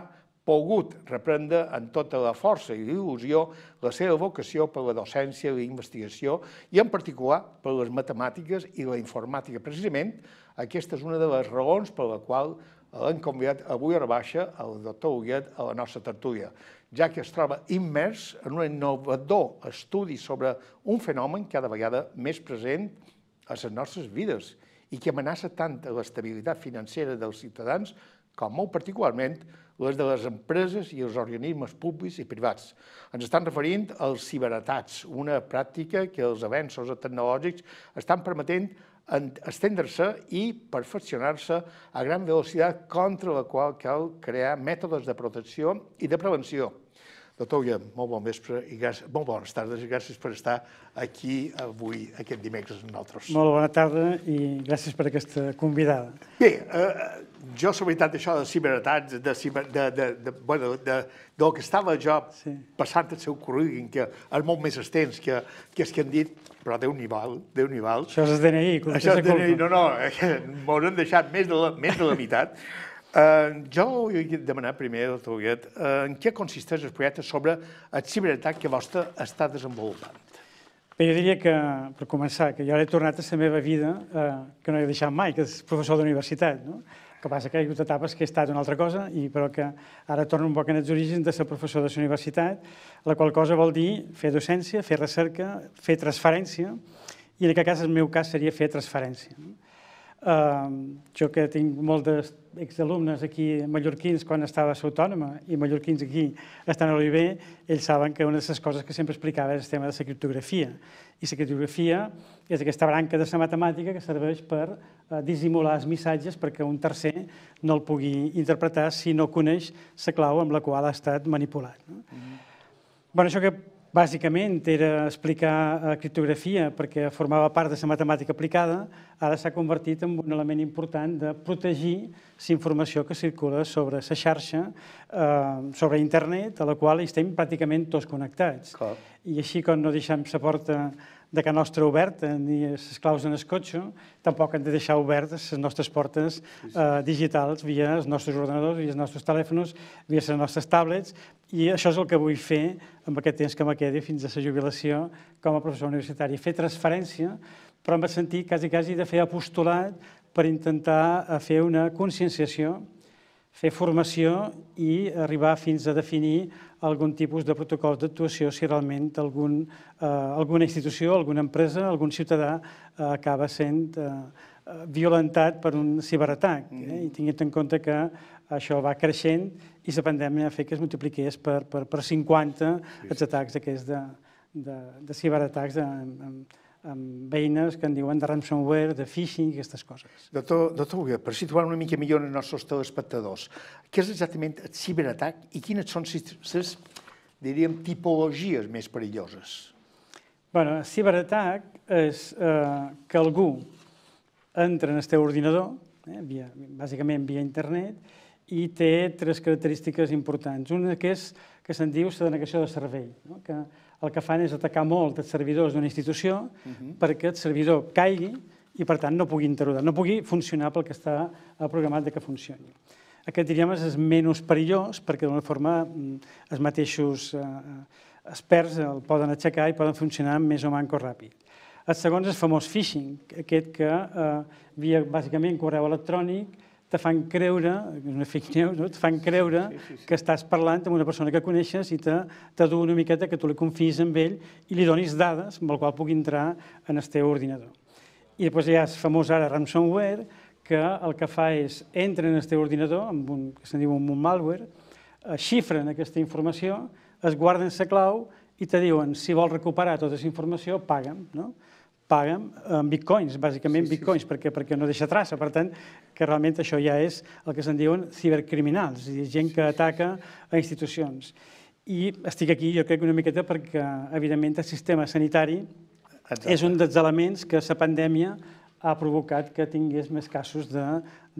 pogut reprendre amb tota la força i il·lusió la seva vocació per la docència, i la investigació i en particular per les matemàtiques i la informàtica. Precisament aquesta és una de les raons per la qual l'hem convidat avui a rebaixa baixa el doctor Huguet a la nostra tertúlia, ja que es troba immers en un innovador estudi sobre un fenomen cada vegada més present a les nostres vides i que amenaça tant l'estabilitat financera dels ciutadans com molt particularment les de les empreses i els organismes públics i privats. Ens estan referint als ciberatats, una pràctica que els avenços tecnològics estan permetent estendre-se i perfeccionar-se a gran velocitat contra la qual cal crear mètodes de protecció i de prevenció. Doctor Guillem, molt bon vespre i gràcies, molt bones tardes i gràcies per estar aquí avui, aquest dimecres, amb nosaltres. Molt bona tarda i gràcies per aquesta convidada. Bé, eh, eh jo, la veritat, això de ciberatats, de, ciber, de, de, de, bueno, de, del que estava jo sí. passant el seu currículum, que és molt més extens que, que els que han dit, però déu n'hi val, déu n'hi val. Això és el DNI, això és DNI, no, no, eh, m'hauran deixat més de la, més de la meitat. Eh, jo he demanat primer doctor teu eh, en què consisteix el projecte sobre el ciberatac que vostre està desenvolupant. Bé, jo diria que, per començar, que jo he tornat a la meva vida, eh, que no he deixat mai, que és professor d'universitat. No? El que passa que hi ha hagut etapes que he estat una altra cosa, i però que ara torno un poc en els orígens de ser professor de la universitat, la qual cosa vol dir fer docència, fer recerca, fer transferència, i en aquest cas, el meu cas, seria fer transferència. No? Ehm, jo que tinc molts exalumnes aquí mallorquins quan estava a l'autònoma i mallorquins aquí estan a l'UIB, ells saben que una de les coses que sempre explicava és el tema de la criptografia. I la criptografia és aquesta branca de la matemàtica que serveix per eh, dissimular els missatges perquè un tercer no el pugui interpretar si no coneix la clau amb la qual ha estat manipulat. No? Mm -hmm. bueno, això que Bàsicament era explicar eh, criptografia perquè formava part de la matemàtica aplicada, ara s'ha convertit en un element important de protegir la informació que circula sobre la xarxa, eh, sobre internet, a la qual estem pràcticament tots connectats. Clar. I així quan no deixem la porta de que nostra oberta, ni les claus en el cotxe, tampoc hem de deixar obertes les nostres portes eh, digitals via els nostres ordenadors, via els nostres telèfons, via les nostres tablets, i això és el que vull fer amb aquest temps que me quedi fins a la jubilació com a professor universitari, fer transferència, però em vaig sentir quasi, quasi de fer apostolat per intentar eh, fer una conscienciació, fer formació i arribar fins a definir algun tipus de protocol d'actuació si realment algun, eh, alguna institució, alguna empresa, algun ciutadà eh, acaba sent eh, eh violentat per un ciberatac. Eh? Mm. I tinguem en compte que això va creixent i la pandèmia ha fet que es multipliqués per, per, per 50 els atacs aquests de, de, de ciberatacs en, en, amb veïnes que en diuen de ransomware, de phishing aquestes coses. Doctor, doctor Uga, per situar una mica millor els nostres telespectadors, què és exactament el ciberatac i quines són les, diríem, tipologies més perilloses? bueno, el ciberatac és eh, que algú entra en el teu ordinador, eh, via, bàsicament via internet, i té tres característiques importants. Una que és que se'n diu la denegació de servei, no? que el que fan és atacar molt els servidors d'una institució uh -huh. perquè el servidor caigui i, per tant, no pugui interrogar, no pugui funcionar pel que està eh, programat de que funcioni. Aquest, diríem, és menys perillós perquè, d'una forma, mm, els mateixos eh, experts el poden aixecar i poden funcionar més o manco ràpid. El segon és el famós phishing, aquest que, eh, via, bàsicament, correu electrònic, te fan creure, és una fake news, no? te fan creure sí, sí, sí. que estàs parlant amb una persona que coneixes i t'adu una miqueta que tu li confies amb ell i li donis dades amb el qual pugui entrar en el teu ordinador. I després hi ha el famós ara ransomware, que el que fa és entra en el teu ordinador, amb un, que se'n diu un malware, eh, xifren aquesta informació, es guarden la clau i te diuen si vols recuperar tota aquesta informació, paga'm. No? paguen amb bitcoins, bàsicament sí, sí. bitcoins, perquè, perquè no deixa traça. Per tant, que realment això ja és el que se'n diuen cibercriminals, és a dir, gent que ataca a institucions. I estic aquí, jo crec, una miqueta perquè, evidentment, el sistema sanitari Exacte. és un dels elements que la pandèmia ha provocat que tingués més casos de,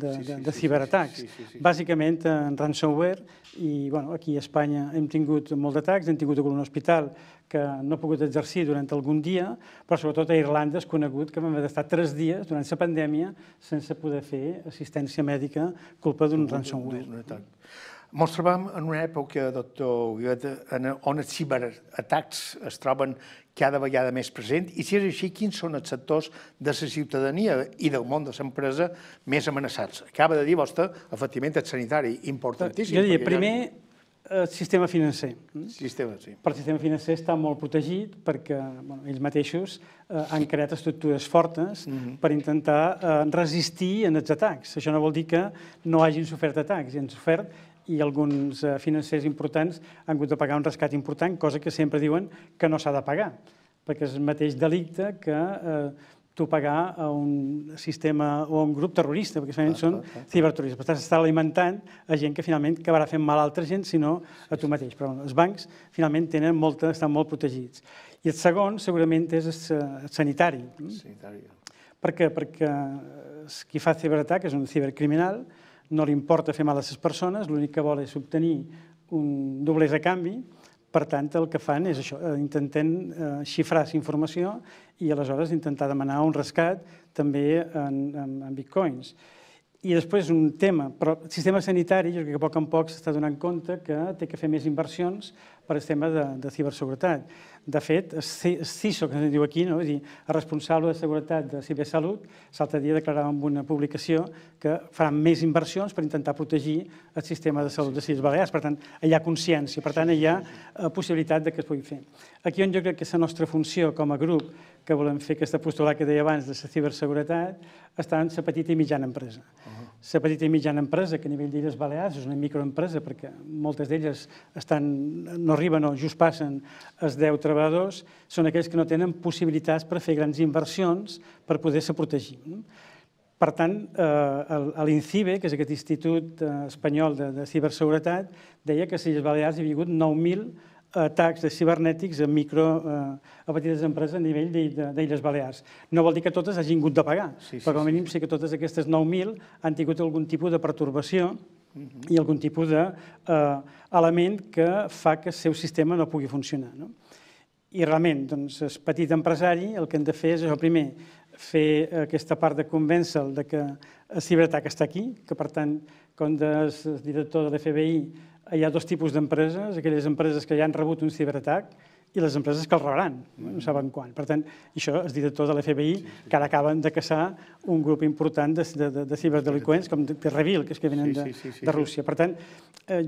de, sí, sí, de, de ciberatacs. Sí, sí, sí, sí, Bàsicament en ransomware, i bueno, aquí a Espanya hem tingut molt d'atacs, hem tingut un hospital que no he pogut exercir durant algun dia, però sobretot a Irlanda és conegut que vam haver d'estar tres dies durant la pandèmia sense poder fer assistència mèdica culpa d'un ransomware. Ens trobem en una època, doctor Guillot, on els ciberatacs es troben cada vegada més present i si és així, quins són els sectors de la ciutadania i del món de l'empresa més amenaçats? Acaba de dir vostè, efectivament, el sanitari, importantíssim. Jo diria, primer, Eh, sistema financer. Mm? Sistema, sí. Però el sistema financer està molt protegit perquè bueno, ells mateixos eh, han creat estructures fortes mm -hmm. per intentar eh, resistir en els atacs. Això no vol dir que no hagin sofert atacs, hi han sofert i alguns eh, financers importants han hagut de pagar un rescat important, cosa que sempre diuen que no s'ha de pagar, perquè és el mateix delicte que eh, tu pagar a un sistema o a un grup terrorista, perquè finalment clar, són ciberterroristes. Per tant, s'està alimentant a gent que finalment acabarà fent mal a altra gent, sinó a tu mateix. Però els bancs finalment tenen molta, estan molt protegits. I el segon segurament és el sanitari. Sanitari. Per què? Perquè eh, qui fa ciberatac és un cibercriminal, no li importa fer mal a les persones, l'únic que vol és obtenir un doblers a canvi, per tant, el que fan és això, eh, intentant eh, xifrar informació i aleshores intentar demanar un rescat també en, en, en bitcoins. I després un tema, però el sistema sanitari jo crec que a poc a poc s'està donant compte que té que fer més inversions per al tema de, de ciberseguretat. De fet, CISO, que es diu aquí, no? és dir, el responsable de seguretat de Cibersalut, l'altre dia declarava en una publicació que faran més inversions per intentar protegir el sistema de salut de Cils Balears. Per tant, hi ha consciència, per tant, hi ha eh, possibilitat de que es pugui fer. Aquí on jo crec que és la nostra funció com a grup que volem fer aquesta postular que deia abans de la ciberseguretat, està en la petita i mitjana empresa. La uh -huh. petita i mitjana empresa, que a nivell d'Illes Balears és una microempresa, perquè moltes d'elles no arriben o just passen els 10 treballadors, són aquells que no tenen possibilitats per fer grans inversions per poder-se protegir. Per tant, eh, l'INCIBE, que és aquest institut eh, espanyol de, de ciberseguretat, deia que a les Illes Balears hi ha hagut 9.000 atacs de cibernètics a micro, eh, a petites empreses a nivell d'Illes Balears. No vol dir que totes hagin hagut de pagar, sí, sí, però com a mínim sí que totes aquestes 9.000 han tingut algun tipus de pertorbació mhm. i algun tipus d'element de, eh, que fa que el seu sistema no pugui funcionar. No? I realment, doncs, el petit empresari el que hem de fer és això primer, fer aquesta part de convèncer-lo que el ciberatac està aquí, que per tant, com el director de l'FBI, hi ha dos tipus d'empreses, aquelles empreses que ja han rebut un ciberatac i les empreses que el rebran, no saben quan. Per tant, això és directors de l'FBI, sí, sí. que ara acaben de caçar un grup important de, de, de, ciberdelinqüents, com de, de Revil, que és que venen de, de Rússia. Per tant, eh,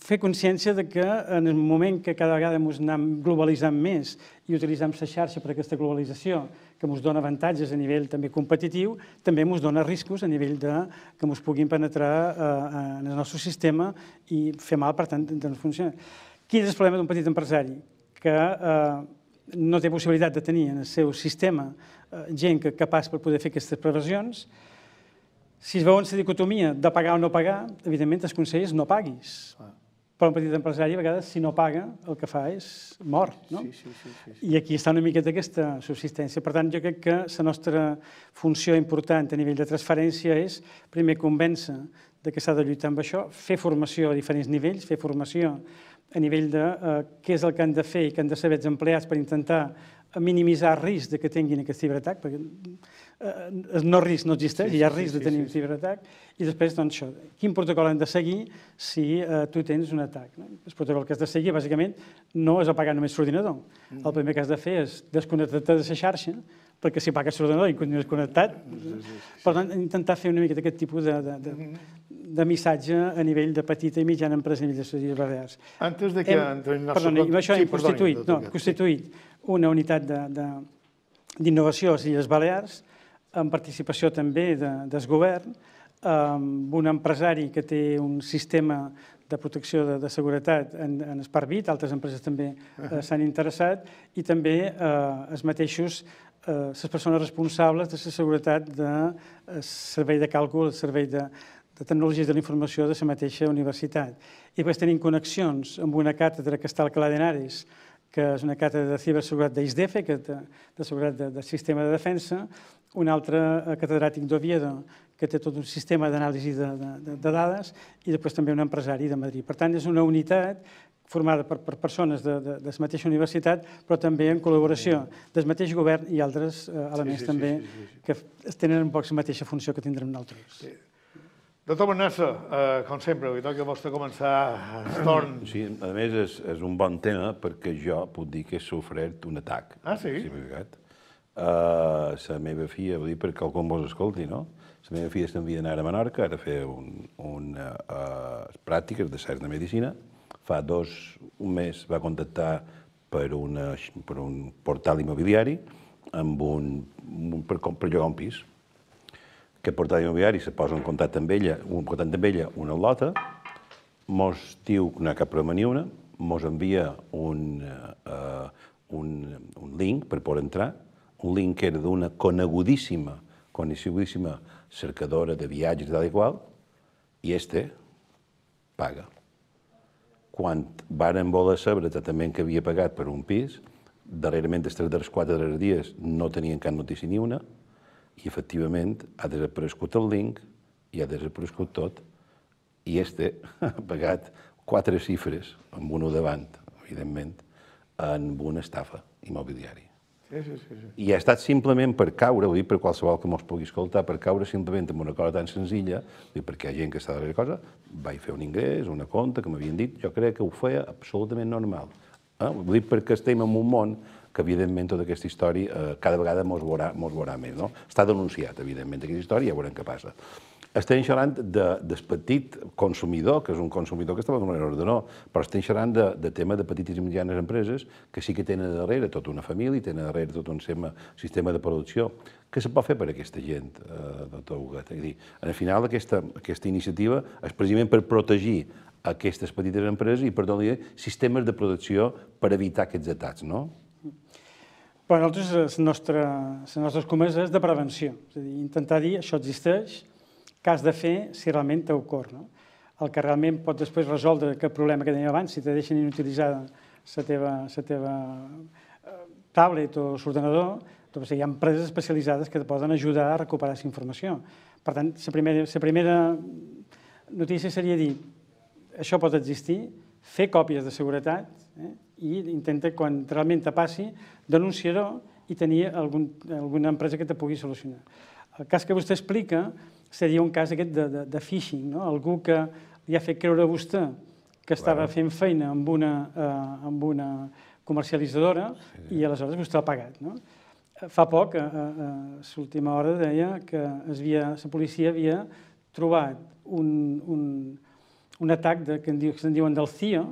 fer consciència de que en el moment que cada vegada ens anem globalitzant més i utilitzant la xarxa per aquesta globalització, que ens dona avantatges a nivell també competitiu, també ens dona riscos a nivell de que ens puguin penetrar eh, en el nostre sistema i fer mal, per tant, no funciona. Quin és el problema d'un petit empresari? Que eh, no té possibilitat de tenir en el seu sistema eh, gent que capaç per poder fer aquestes previsions. Si es en la dicotomia de pagar o no pagar, evidentment els és no paguis. Ah però un petit empresari a vegades, si no paga, el que fa és mort. No? Sí, sí, sí, sí, sí. I aquí està una miqueta aquesta subsistència. Per tant, jo crec que la nostra funció important a nivell de transferència és, primer, convèncer de que s'ha de lluitar amb això, fer formació a diferents nivells, fer formació a nivell de eh, què és el que han de fer i que han de saber els empleats per intentar minimitzar el risc de que tinguin aquest ciberatac, perquè eh, el eh, no risc no existeix, sí, sí, hi ha risc sí, sí, de tenir sí, sí. un ciberatac, i després, doncs, això, quin protocol han de seguir si eh, tu tens un atac. No? El protocol que has de seguir, bàsicament, no és apagar només l'ordinador. Mm -hmm. El primer que has de fer és desconnectar-te de la xarxa, perquè si apagues l'ordenador i continues connectat. Per tant, intentar fer una mica d'aquest tipus de, de, de, mm-hmm. de missatge a nivell de petita i mitjana empresa a nivell de les Illes Balears. Antes de que... Hem, en... perdoni, en... això sí, hem constituït, no, constituït una unitat d'innovació a les Illes Balears, amb participació també de, del govern, amb un empresari que té un sistema de protecció de, de seguretat en, en Esparbit, altres empreses també eh, s'han interessat, i també eh, els mateixos Eh, les persones responsables de la seguretat del eh, servei de càlcul, el servei de, de tecnologies de la informació de la mateixa universitat. I després tenim connexions amb una càtedra que està al Calà d'Henares, que és una càtedra de ciberseguretat d'ISDEF, que de, de seguretat del de sistema de defensa, un altre eh, catedràtic d'Oviedo, que té tot un sistema d'anàlisi de, de, de dades, i després també un empresari de Madrid. Per tant, és una unitat formada per, per persones de, de, de la mateixa universitat, però també en col·laboració del mateix govern i altres eh, elements sí, sí, també sí, sí, sí. que tenen un poc la mateixa funció que tindrem nosaltres. Sí. Doctor tota Manassa, eh, com sempre, li toca a vostè començar el torn. Sí, a més és, és un bon tema perquè jo puc dir que he sofert un atac. Ah, sí? Sí, veritat. Uh, eh, la meva filla, vull dir, perquè algú vos escolti, no? La meva filla s'envia d'anar a Menorca, ara fer un, un, uh, pràctiques de certa de medicina, fa dos, un mes, va contactar per, una, per un portal immobiliari amb un, un per, per llogar un pis. Aquest portal immobiliari se posa en contacte amb ella, un contacte amb ella, una lota, mos diu que no hi ha cap problema ni una, mos envia un, uh, un, un link per poder entrar, un link que era d'una conegudíssima, conegudíssima cercadora de viatges i tal i qual, i este paga quan varen voler saber exactament que havia pagat per un pis, darrerament, dels dels quatre darrers dies, no tenien cap notícia ni una, i efectivament ha desaparegut el link i ha desaparegut tot, i este ha pagat quatre xifres, amb un davant, evidentment, en una estafa immobiliària. I ha estat simplement per caure, ho dic per qualsevol que mos pugui escoltar, per caure simplement amb una cosa tan senzilla, perquè hi ha gent que està darrere cosa, vaig fer un ingrés, una compta, que m'havien dit, jo crec que ho feia absolutament normal. Eh? Vull perquè estem en un món que, evidentment, tota aquesta història eh, cada vegada mos veurà, mos veurà més. No? Està denunciat, evidentment, aquesta història, ja veurem què passa. Estem xerrant de, del petit consumidor, que és un consumidor que estava en manera ordenó, però estem xerrant de, de tema de petites i mitjanes empreses que sí que tenen darrere tota una família i tenen darrere tot un sistema, sistema de producció. Què se pot fer per a aquesta gent, eh, doctor Huguet? És a dir, al final aquesta, aquesta iniciativa és precisament per protegir aquestes petites empreses i per donar sistemes de producció per evitar aquests atacs, no? Per nosaltres, el nostre, el nostre comerç és de prevenció, és a dir, intentar dir això existeix, que has de fer si realment cor. No? El que realment pot després resoldre aquest problema que tenia abans, si te deixen inutilitzada la teva, la teva eh, tablet o l'ordenador, doncs hi ha empreses especialitzades que et poden ajudar a recuperar aquesta informació. Per tant, la primera, la primera notícia seria dir això pot existir, fer còpies de seguretat eh? i intenta, quan realment te passi, denunciar-ho i tenir algun, alguna empresa que te pugui solucionar. El cas que vostè explica, seria un cas aquest de, de, de phishing, no? algú que li ha fet creure a vostè que estava fent feina amb una, eh, amb una comercialitzadora sí, sí. i aleshores vostè ha pagat. No? Fa poc, a, eh, a, eh, eh, a l'última hora, deia que es via, la policia havia trobat un, un, un atac de, que, en diu, que se'n diuen del CIO,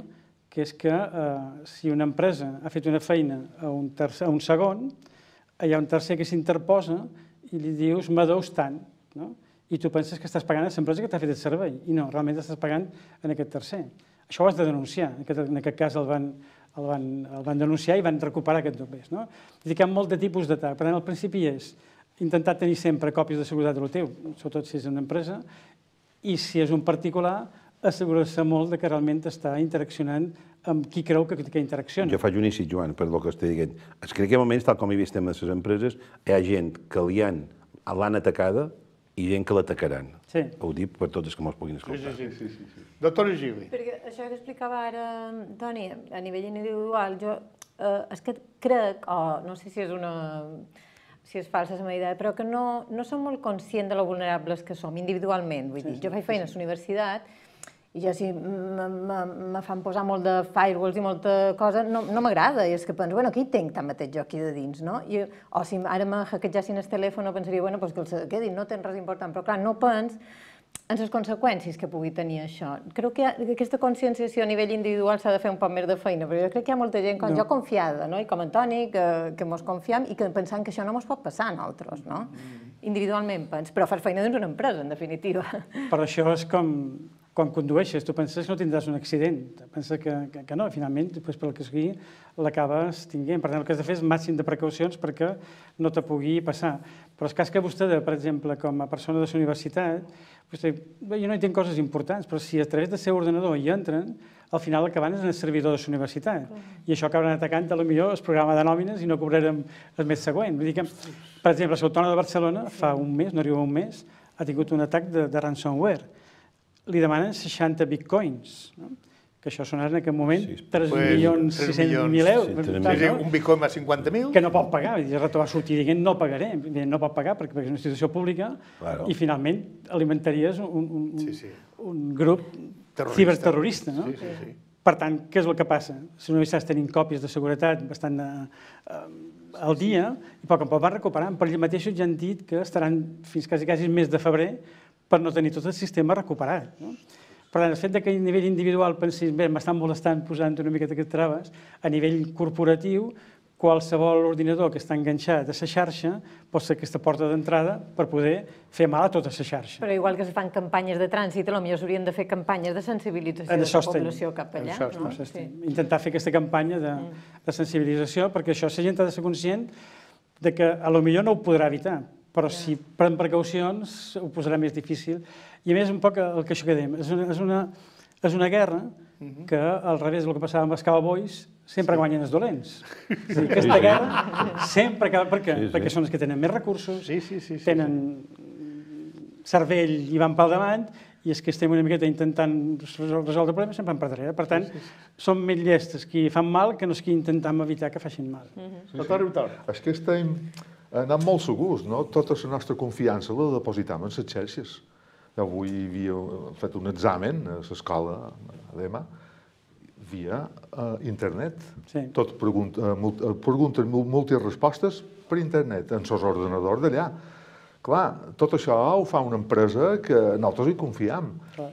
que és que eh, si una empresa ha fet una feina a un, tercer, a un segon, hi ha un tercer que s'interposa i li dius m'adeus tant. No? i tu penses que estàs pagant a l'empresa que t'ha fet el servei, i no, realment estàs pagant en aquest tercer. Això ho has de denunciar, en aquest, en aquest cas el van, el, van, el van denunciar i van recuperar aquests bombers. No? És dir, que hi ha molt de tipus d'atac. Per tant, el principi és intentar tenir sempre còpies de seguretat del teu, sobretot si és una empresa, i si és un particular, assegurar-se molt de que realment està interaccionant amb qui creu que, que interacciona. Jo faig un incit, Joan, per lo que estic dient. Es crec que a moments, tal com hi vist amb les empreses, hi ha gent que li han l'han atacada i gent que l'atacaran. Sí. Ho dic per tots els que mos puguin escoltar. Sí, sí, sí. sí, sí. Doctora Gili. Perquè això que explicava ara, mm, Toni, a nivell individual, jo eh, és que crec, o oh, no sé si és una si és falsa la meva idea, però que no, no som molt conscients de lo vulnerables que som individualment. Vull sí, dir, jo faig feina sí, sí. a la universitat i jo si me fan posar molt de firewalls i molta cosa, no, no m'agrada, i és que penso, bueno, què hi tinc mateix jo aquí de dins, no? I, o si ara me hackegessin el telèfon, pensaria, bueno, pues doncs que els quedin, no tens res important, però clar, no pens en les conseqüències que pugui tenir això. Crec que, ha, que aquesta conscienciació a nivell individual s'ha de fer un poc més de feina, però jo crec que hi ha molta gent com no. jo confiada, no? i com en Toni, que, que mos confiem i que pensant que això no mos pot passar a nosaltres, no? Mm. Individualment, pens, però fas feina dins una empresa, en definitiva. Per això és com quan condueixes, tu penses que no tindràs un accident, penses que, que, que no, finalment, després pel que sigui, l'acabes tinguent. Per tant, el que has de fer és màxim de precaucions perquè no te pugui passar. Però el cas que vostè, per exemple, com a persona de la universitat, vostè, bé, jo no hi tinc coses importants, però si a través del seu ordenador hi entren, al final és en el servidor de la universitat. Uh -huh. I això acabaran atacant, a lo millor, el programa de nòmines i no cobrarem el mes següent. Vull dir que, per exemple, la Autònoma de Barcelona fa un mes, no arriba un mes, ha tingut un atac de, de ransomware li demanen 60 bitcoins, no? que això sonar en aquest moment sí, 3 pues, milions 600 mil euros. Sí, no? Un bitcoin a 50.000? Que no pot pagar, i va sortir dient no pagaré, no pot pagar perquè, perquè és una institució pública claro. i finalment alimentaries un, un, sí, sí. un grup Terrorista. ciberterrorista. No? Sí, sí, sí. Per tant, què és el que passa? Si no estàs tenint còpies de seguretat bastant de, uh, eh, al dia, i poc a poc van recuperant. però ells mateixos ja han dit que estaran fins quasi, quasi mes de febrer per no tenir tot el sistema recuperat. No? Però el fet que a nivell individual pensis, bé, m'estan molestant posant una miqueta aquestes traves, a nivell corporatiu, qualsevol ordinador que està enganxat a la xarxa pot ser aquesta porta d'entrada per poder fer mal a tota la xarxa. Però igual que es fan campanyes de trànsit, a lo millor s'haurien de fer campanyes de sensibilització de la població cap allà. Això, no? no? Sí. Intentar fer aquesta campanya de, mm. de sensibilització perquè això la gent ha de ser conscient de que a lo millor no ho podrà evitar, però si prenem precaucions ho posarà més difícil. I a més, un poc el que això que dèiem, és una, és una, és una guerra mhm. que al revés del que passava amb els cowboys, sempre sí. guanyen els dolents. És dir, aquesta sí, sí. guerra sempre acaba... Per què? Sí, sí. Perquè són els que tenen més recursos, sí, sí, sí, sí, tenen cervell i van pel davant, i és que estem una miqueta intentant resoldre problemes, sempre van per darrere. Per tant, sí, sí, sí. som més llestes qui fan mal que no és qui intentem evitar que facin mal. Mm -hmm. sí, sí. És que estem en amb molt segurs, no? Tota la nostra confiança la depositam en les xerxes. Jo avui havia fet un examen a l'escola d'EMA via eh, internet. Sí. Tot pregunta, eh, mult, eh, preguntes, múltiples respostes per internet, en els ordenadors d'allà. Clar, tot això ho fa una empresa que nosaltres hi confiem. Clar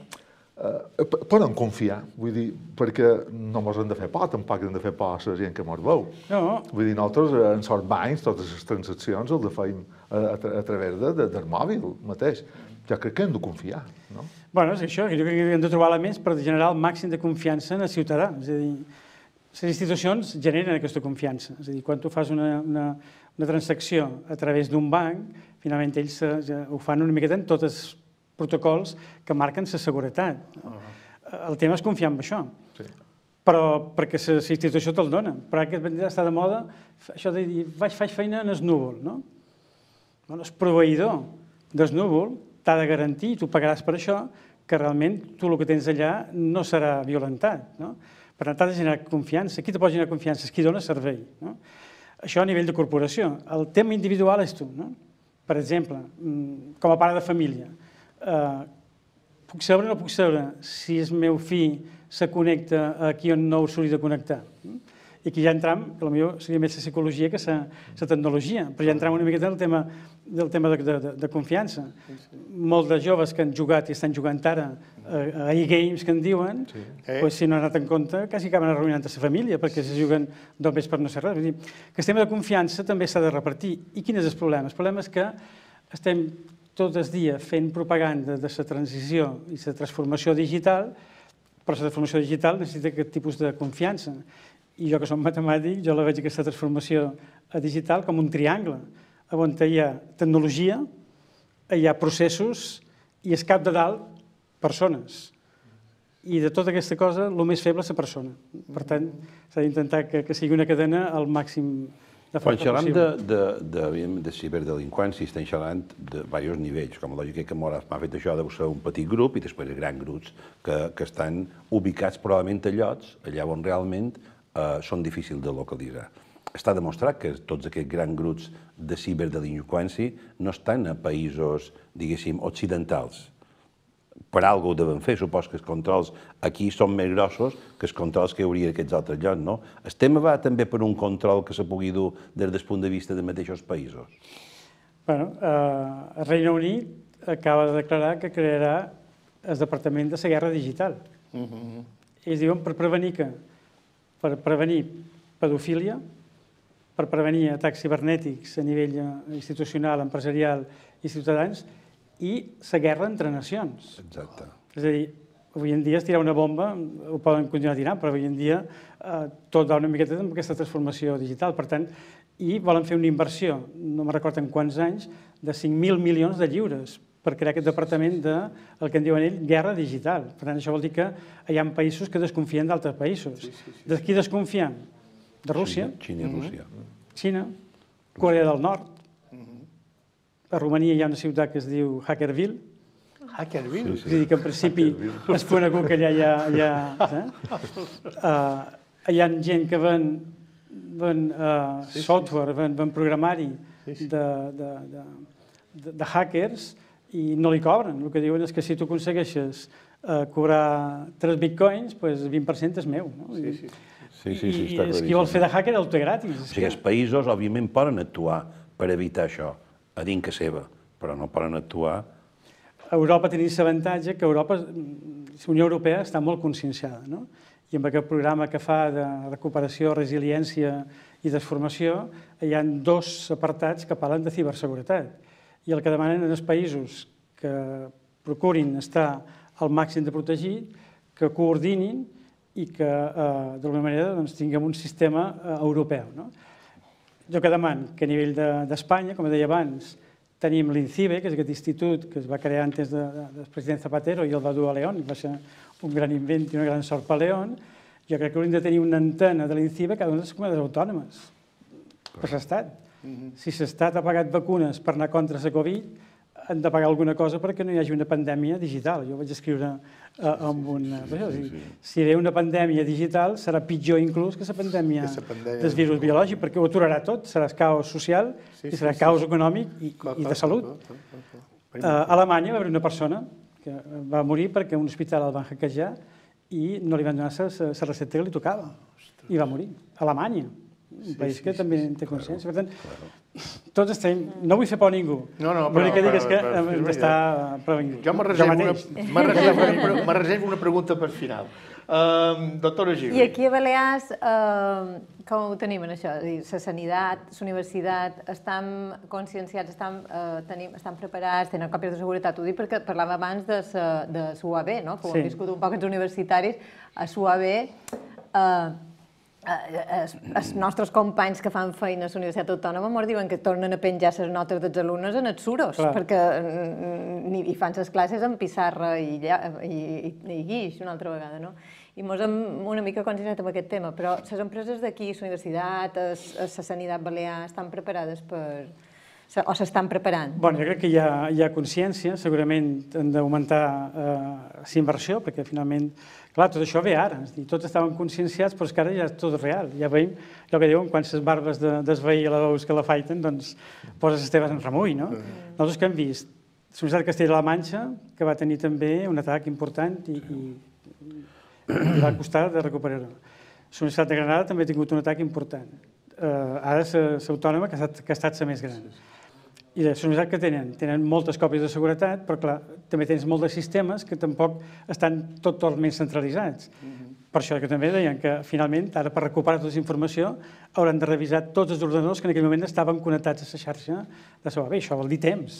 eh, eh poden confiar, vull dir, perquè no ens hem de fer por, tampoc hem de fer por a la gent que ens veu. No. Vull dir, nosaltres eh, en sort banys, totes les transaccions el de feim a, a, a través de, de, del mòbil mateix. Ja crec que hem de confiar, no? Bueno, és això, jo crec que hem de trobar elements per generar el màxim de confiança en el ciutadà. És a dir, les institucions generen aquesta confiança. És a dir, quan tu fas una, una, una transacció a través d'un banc, finalment ells eh, ja ho fan una miqueta en totes protocols que marquen la seguretat. El tema és confiar en això. Sí. Però perquè la institució te'l dona. Però aquest vendrà està de moda això de dir vaig, faig feina en el núvol, no? Bueno, el proveïdor del núvol t'ha de garantir, tu pagaràs per això, que realment tu el que tens allà no serà violentat, no? Per tant, t'ha de generar confiança. Qui te pot generar confiança? És qui dona servei, no? Això a nivell de corporació. El tema individual és tu, no? Per exemple, mm, com a pare de família, eh, puc saber o no puc saber si el meu fill se connecta aquí on no ho de connectar? I aquí ja entram, que potser seria més la psicologia que la, la tecnologia, però ja entram una miqueta del tema, del tema de, de, de confiança. Sí, sí. Molts de joves que han jugat i estan jugant ara eh, a e-games que en diuen, sí. eh? pues, doncs si no han anat en compte, quasi acaben arruïnant la família, perquè sí. se juguen només per no ser res. Vull dir, que el tema de confiança també s'ha de repartir. I quin és el problema? El problema és que estem tot el dia fent propaganda de la transició i la transformació digital, però la transformació digital necessita aquest tipus de confiança. I jo que som matemàtic, jo la veig aquesta transformació digital com un triangle, on hi ha tecnologia, hi ha processos i es cap de dalt persones. I de tota aquesta cosa, el més feble és la persona. Per tant, s'ha d'intentar que, que sigui una cadena al màxim, de Quan de, de, de, de, de ciberdelinqüència estem xerrant de diversos nivells. Com a lògica que Mora m'ha fet això deu ser un petit grup i després grans grups que, que estan ubicats probablement a llots, allà on realment eh, són difícils de localitzar està demostrat que tots aquests grans grups de ciberdelinqüència no estan a països, diguéssim, occidentals per alguna cosa devem fer. Suposo que els controls aquí són més grossos que els controls que hi hauria d'aquests altres llocs, no? El tema va també per un control que se pugui dur des del punt de vista de mateixos països. bueno, eh, el Reino Unit acaba de declarar que crearà el Departament de la Guerra Digital. Uh mm-hmm. -huh. Ells diuen per prevenir que per prevenir pedofília, per prevenir atacs cibernètics a nivell eh, institucional, empresarial i ciutadans, i la guerra entre nacions. Exacte. És a dir, avui en dia es tira una bomba, ho poden continuar tirant, però avui en dia eh, tot va una miqueta amb aquesta transformació digital. Per tant, i volen fer una inversió, no me recordo en quants anys, de 5.000 milions de lliures per crear aquest departament de, el que en diuen ell, guerra digital. Per tant, això vol dir que hi ha països que desconfien d'altres països. Sí, sí, sí. De qui desconfien? De Rússia? Xina, Xina i Rússia. Mm-hmm. Xina, Corea del Nord, a Romania hi ha una ciutat que es diu Hackerville. Hackerville? Sí, sí. És dir, que en principi Hackerville. es conegut que allà hi ha... ha, eh? uh, hi ha gent que ven, ven uh, sí, software, sí. ven, ven programari sí, sí. De, de, de, de, de hackers i no li cobren. El que diuen és que si tu aconsegueixes eh, cobrar 3 bitcoins, pues 20% és meu. No? Sí, sí. Sí, sí, sí, I, està és qui vol fer de hacker el té gratis. O sigui, els països, òbviament, poden actuar per evitar això a dintre seva, però no poden actuar. Europa té aquest avantatge que Europa, mm, la Unió Europea està molt conscienciada, no? i amb aquest programa que fa de recuperació, resiliència i desformació, hi ha dos apartats que parlen de ciberseguretat. I el que demanen els països que procurin estar al màxim de protegit, que coordinin i que, eh, d'alguna manera, doncs, tinguem un sistema eh, europeu. No? Jo que deman que a nivell d'Espanya, de, com deia abans, tenim l'INCIBE, que és aquest institut que es va crear antes de, de, del president Zapatero i el va dur a León, va ser un gran invent i una gran sort per León, jo crec que hauríem de tenir una antena de l'INCIBE cada una de les comunitats autònomes, per l'Estat. Mm -hmm. Si l'Estat ha pagat vacunes per anar contra la Covid, han de pagar alguna cosa perquè no hi hagi una pandèmia digital. Jo vaig escriure eh, amb una... Sí, sí, sí, eh, sí. Si hi ha una pandèmia digital, serà pitjor inclús que la pandèmia, pandèmia del virus biològic, perquè ho aturarà tot, serà caos social, sí, sí, i serà sí, caos sí. econòmic i, clar, i de salut. Clar, clar, clar, clar. Eh, a Alemanya va haver una persona que va morir perquè un hospital el van hackejar i no li van donar la recepta que li tocava, Ostres. i va morir. A Alemanya un sí, país sí, que sí, també sí, té consciència. Claro, per tant, claro. tots estem... No vull fer por a ningú. No, no, però... L'únic que dic és que hem eh, d'estar Jo me reservo, una, una pregunta per final. Um, doctora Gil. I aquí a Balears, uh, com ho tenim en això? És dir, la sanitat, la universitat, estan conscienciats, estan, uh, tenim, estan preparats, tenen còpies de seguretat. Ho dic perquè parlava abans de la UAB, no? que ho sí. hem viscut un poc els universitaris. A la UAB, uh, eh, els, eh, els nostres companys que fan feina a la Universitat Autònoma mos diuen que tornen a penjar les notes dels alumnes en els suros, Clar. perquè mm, ni fan les classes en pissarra i, i, i, i guix una altra vegada, no? I mos hem una mica concentrat amb aquest tema, però les empreses d'aquí, la universitat, la sanitat balear, estan preparades per, o s'estan preparant? Bueno, jo crec que hi ha, hi ha consciència, segurament hem d'augmentar eh, la inversió, perquè finalment Clar, tot això ve ara, és dir, tots estàvem conscienciats, però és que ara ja és tot real. Ja veiem allò que diuen, quan ses barbes de, a la veus que la faiten, doncs poses les teves en remull, no? Mm. Nosaltres que hem vist? Societat de la Manxa, que va tenir també un atac important i, sí. i, i va costar de recuperar-ho. Universitat de Granada també ha tingut un atac important. Eh, ara s'autònoma, eh, que, ha estat, que ha estat la més gran. Sí, sí. I la sonoritat que tenen? Tenen moltes còpies de seguretat, però clar, també tens molts de sistemes que tampoc estan tot totalment centralitzats. Mm-hmm. Per això que també deien que finalment, ara per recuperar tota la informació, hauran de revisar tots els ordenadors que en aquell moment estaven connectats a la xarxa de la Bé, això vol dir temps.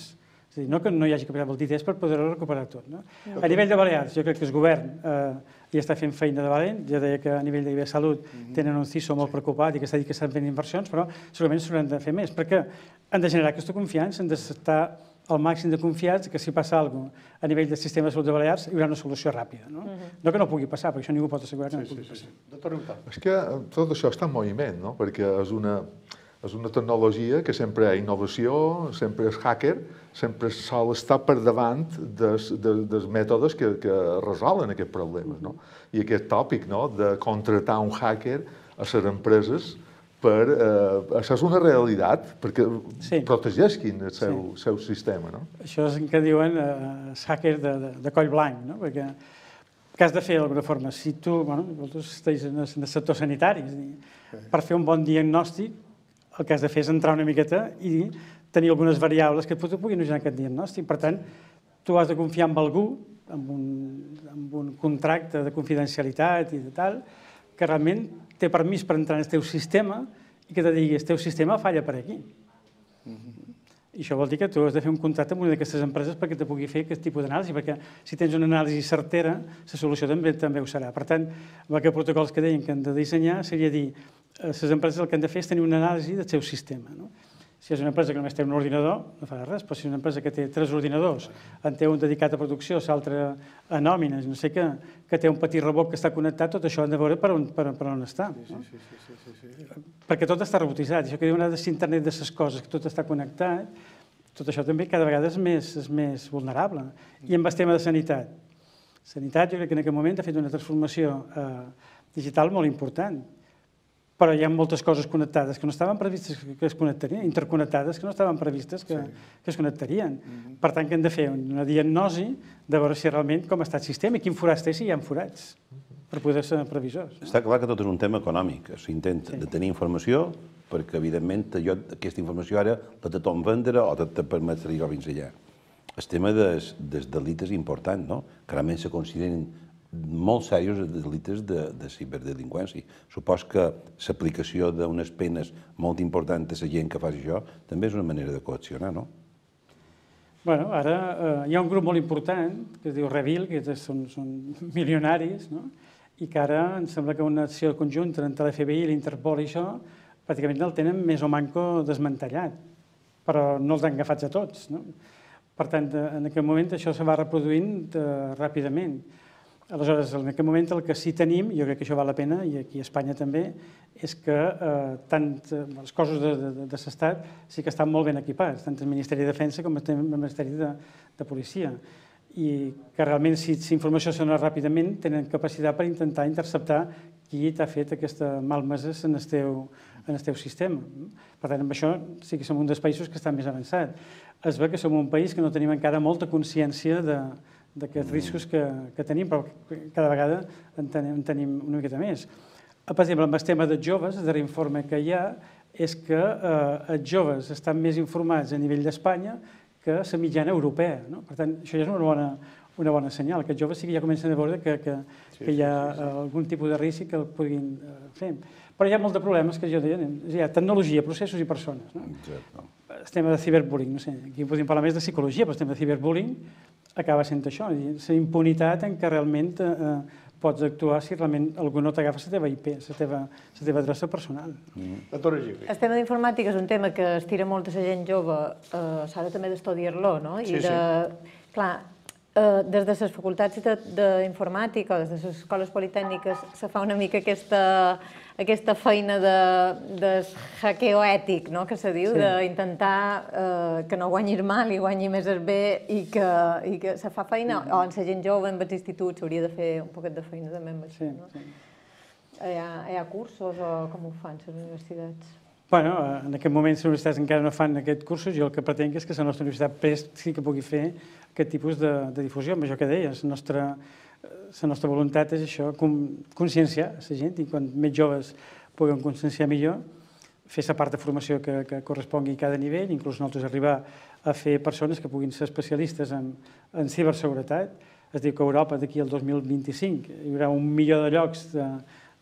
És a dir, no que no hi hagi capacitat temps per poder-ho recuperar tot. No? no? A nivell de Balears, jo crec que el govern eh, i està fent feina de valent. Ja deia que a nivell de Salut mm -hmm. tenen un CISO molt sí. preocupat i que s'ha dit que estan fent inversions, però segurament s'hauran de fer més, perquè han de generar aquesta confiança, han d'estar al màxim de confiats que si passa alguna cosa a nivell del sistema de salut de Balears hi haurà una solució ràpida. No, uh mhm. -huh. no que no pugui passar, perquè això ningú pot assegurar que sí, no pugui sí, passar. Sí. Doctor Ruta. És que eh, tot això està en moviment, no? perquè és una, és una tecnologia que sempre hi ha innovació, sempre és hacker, sempre sol estar per davant dels, dels, mètodes que, que resolen aquest problema. No? I aquest tòpic no? de contratar un hacker a les empreses per... Eh, això és una realitat, perquè sí. protegeixin el seu, sí. seu sistema, no? Això és el que diuen eh, hackers de, de, de coll blanc, no? Perquè què has de fer d'alguna forma. Si tu, bueno, vosaltres esteu en el sector sanitari, és dir, per fer un bon diagnòstic el que has de fer és entrar una miqueta i tenir algunes variables que et puguin en aquest diagnòstic. Per tant, tu has de confiar en algú, amb un, amb un contracte de confidencialitat i de tal, que realment té permís per entrar en el teu sistema i que te digui, el teu sistema falla per aquí. Mm -hmm. I això vol dir que tu has de fer un contracte amb una d'aquestes empreses perquè te pugui fer aquest tipus d'anàlisi, perquè si tens una anàlisi certera, la solució també també ho serà. Per tant, amb aquests protocols que deien que han de dissenyar seria dir eh, les empreses el que han de fer és tenir una anàlisi del seu sistema. No? Si és una empresa que només té un ordinador, no farà res, però si és una empresa que té tres ordinadors, en té un dedicat a producció, l'altre a nòmines, no sé què, que té un petit rebot que està connectat, tot això hem de veure per on, per, per on està. No? Sí, sí, sí, sí, sí, Perquè tot està robotitzat, això que diuen ara internet de ses coses, que tot està connectat, tot això també cada vegada és més, és més vulnerable. I en el tema de sanitat. Sanitat jo crec que en aquest moment ha fet una transformació eh, digital molt important però hi ha moltes coses connectades que no estaven previstes que es connectarien, interconnectades que no estaven previstes que, sí. que es connectarien. Mm -hmm. Per tant, que hem de fer una diagnosi de veure si realment com està el sistema i quin forat té si hi ha forats per poder ser previsors. Està clar que tot és un tema econòmic. S'intenta sí. de tenir informació perquè, evidentment, jo, aquesta informació ara la te tothom vendre o te, te permet salir fins allà. El tema dels, dels delites important, no? que realment se consideren molt serios els delictes de, de ciberdelinqüència. Supos que l'aplicació d'unes penes molt importants a la gent que faci això també és una manera de coaccionar, no? Bueno, ara eh, hi ha un grup molt important que es diu Revil, que són, són milionaris, no? i que ara em sembla que una acció conjunta entre l'FBI i l'Interpol i això pràcticament el tenen més o manco desmantellat, però no els han agafats a tots. No? Per tant, eh, en aquell moment això se va reproduint eh, ràpidament. Aleshores, en aquest moment el que sí tenim, jo crec que això val la pena, i aquí a Espanya també, és que eh, tant eh, les coses de, de, de l'estat sí que estan molt ben equipats, tant el Ministeri de Defensa com el Ministeri de, de Policia, i que realment si, si informació sona ràpidament tenen capacitat per intentar interceptar qui t'ha fet aquesta malmesa en el teu, en el teu sistema. Per tant, amb això sí que som un dels països que està més avançat. Es veu que som un país que no tenim encara molta consciència de, d'aquests riscos que, que tenim, però cada vegada en tenim, en tenim una miqueta més. Eh, per exemple, amb el tema dels joves, de l'informe que hi ha, és que eh, els joves estan més informats a nivell d'Espanya que la mitjana europea. No? Per tant, això ja és una bona, una bona senyal, que els joves sí que ja comencen a veure que, que, sí, que hi ha sí, sí. Eh, algun tipus de risc que el puguin eh, fer. Però hi ha molts de problemes que jo deia, hi ha tecnologia, processos i persones. No? Exacte el tema de ciberbullying, no sé, aquí podríem parlar més de psicologia, però estem de ciberbullying, acaba sent això, la impunitat en què realment eh, eh, pots actuar si realment algú no t'agafa la teva IP, la teva, la teva adreça personal. Mm. La Torre El tema d'informàtica és un tema que estira molta la gent jove, eh, s'ha de també d'estudiar-lo, no? I sí, de... sí. Clar, eh, des de les facultats d'informàtica o des de les escoles politècniques se fa una mica aquesta aquesta feina de, de hackeo ètic, no?, que se diu, sí. d'intentar eh, que no guanyis mal i guanyi més el bé i que, i que se fa feina, mm. o en la gent jove, en els instituts, hauria de fer un poquet de feina també amb això, sí, no? Sí. Hi ha, hi ha cursos o com ho fan les universitats? Bueno, en aquest moment les universitats encara no fan aquest cursos, i el que pretenc és que la nostra universitat prest sí que pugui fer aquest tipus de, de difusió, amb això que deies, la nostra la nostra voluntat és això, conscienciar la gent i quan més joves puguem conscienciar millor, fer la part de formació que, que correspongui a cada nivell, inclús nosaltres arribar a fer persones que puguin ser especialistes en, en ciberseguretat. Es diu que a Europa d'aquí al 2025 hi haurà un milió de llocs de,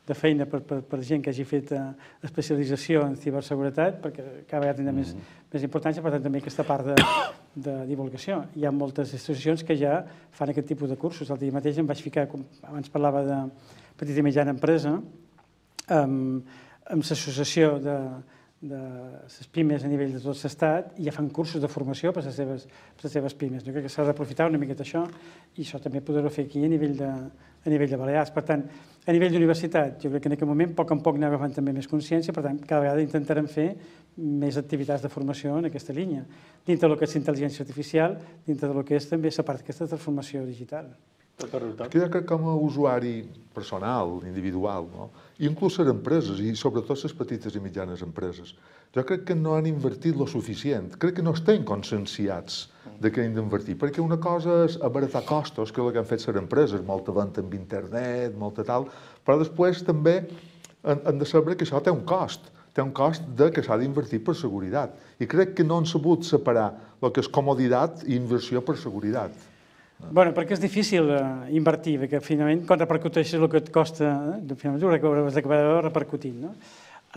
de feina per, per, per gent que hagi fet eh, especialització en ciberseguretat, perquè cada vegada tindrà mm -hmm. més, mm-hmm. més importància, per tant, també aquesta part de, de divulgació. Hi ha moltes institucions que ja fan aquest tipus de cursos. El dia mateix em vaig ficar, com abans parlava de petita i mitjana empresa, amb, amb l'associació de, de les pimes a nivell de tot l'estat i ja fan cursos de formació per les seves, per les seves pimes. Jo crec que s'ha d'aprofitar una miqueta això i això també poder-ho fer aquí a nivell, de, a nivell de Balears. Per tant, a nivell d'universitat, jo crec que en aquest moment, poc a poc, anem agafant també més consciència, per tant, cada vegada intentarem fer més activitats de formació en aquesta línia, dintre del que és intel·ligència artificial, dintre del que és també la part aquesta transformació digital. Crec que com a usuari personal, individual, no? inclús les empreses, i sobretot les petites i mitjanes empreses, jo crec que no han invertit lo suficient. Crec que no estem conscienciats de què hem d'invertir, perquè una cosa és abaratar costos, que és el que han fet les empreses, molta venda amb internet, molta tal, però després també han, han de saber que això té un cost té un cost de que s'ha d'invertir per seguretat. I crec que no han sabut separar el que és comoditat i inversió per seguretat. Bueno, perquè és difícil eh, invertir, perquè finalment quan repercuteixes el que et costa, eh, finalment ho has d'acabar repercutint. No?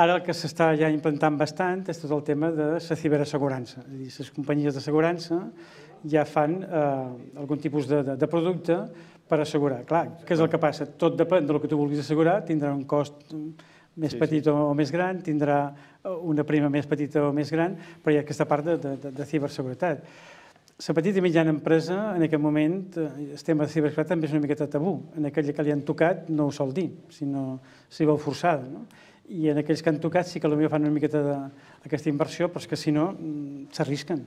Ara el que s'està ja implantant bastant és tot el tema de la ciberassegurança. És a dir, les companyies d'assegurança ja fan eh, algun tipus de, de, de producte per assegurar. Clar, què és el que passa? Tot depèn del que tu vulguis assegurar, tindrà un cost mm, més sí, petit sí. o més gran, tindrà eh, una prima més petita o més gran, però hi ha aquesta part de, de, de ciberseguretat. La petita i mitjana empresa, en aquest moment, eh, el tema de ciberseguretat també és una miqueta tabú. En aquella que li han tocat no ho sol dir, sinó s'hi veu forçada. No? I en aquells que han tocat sí que potser fan una miqueta d'aquesta inversió, però és que si no mm, s'arrisquen.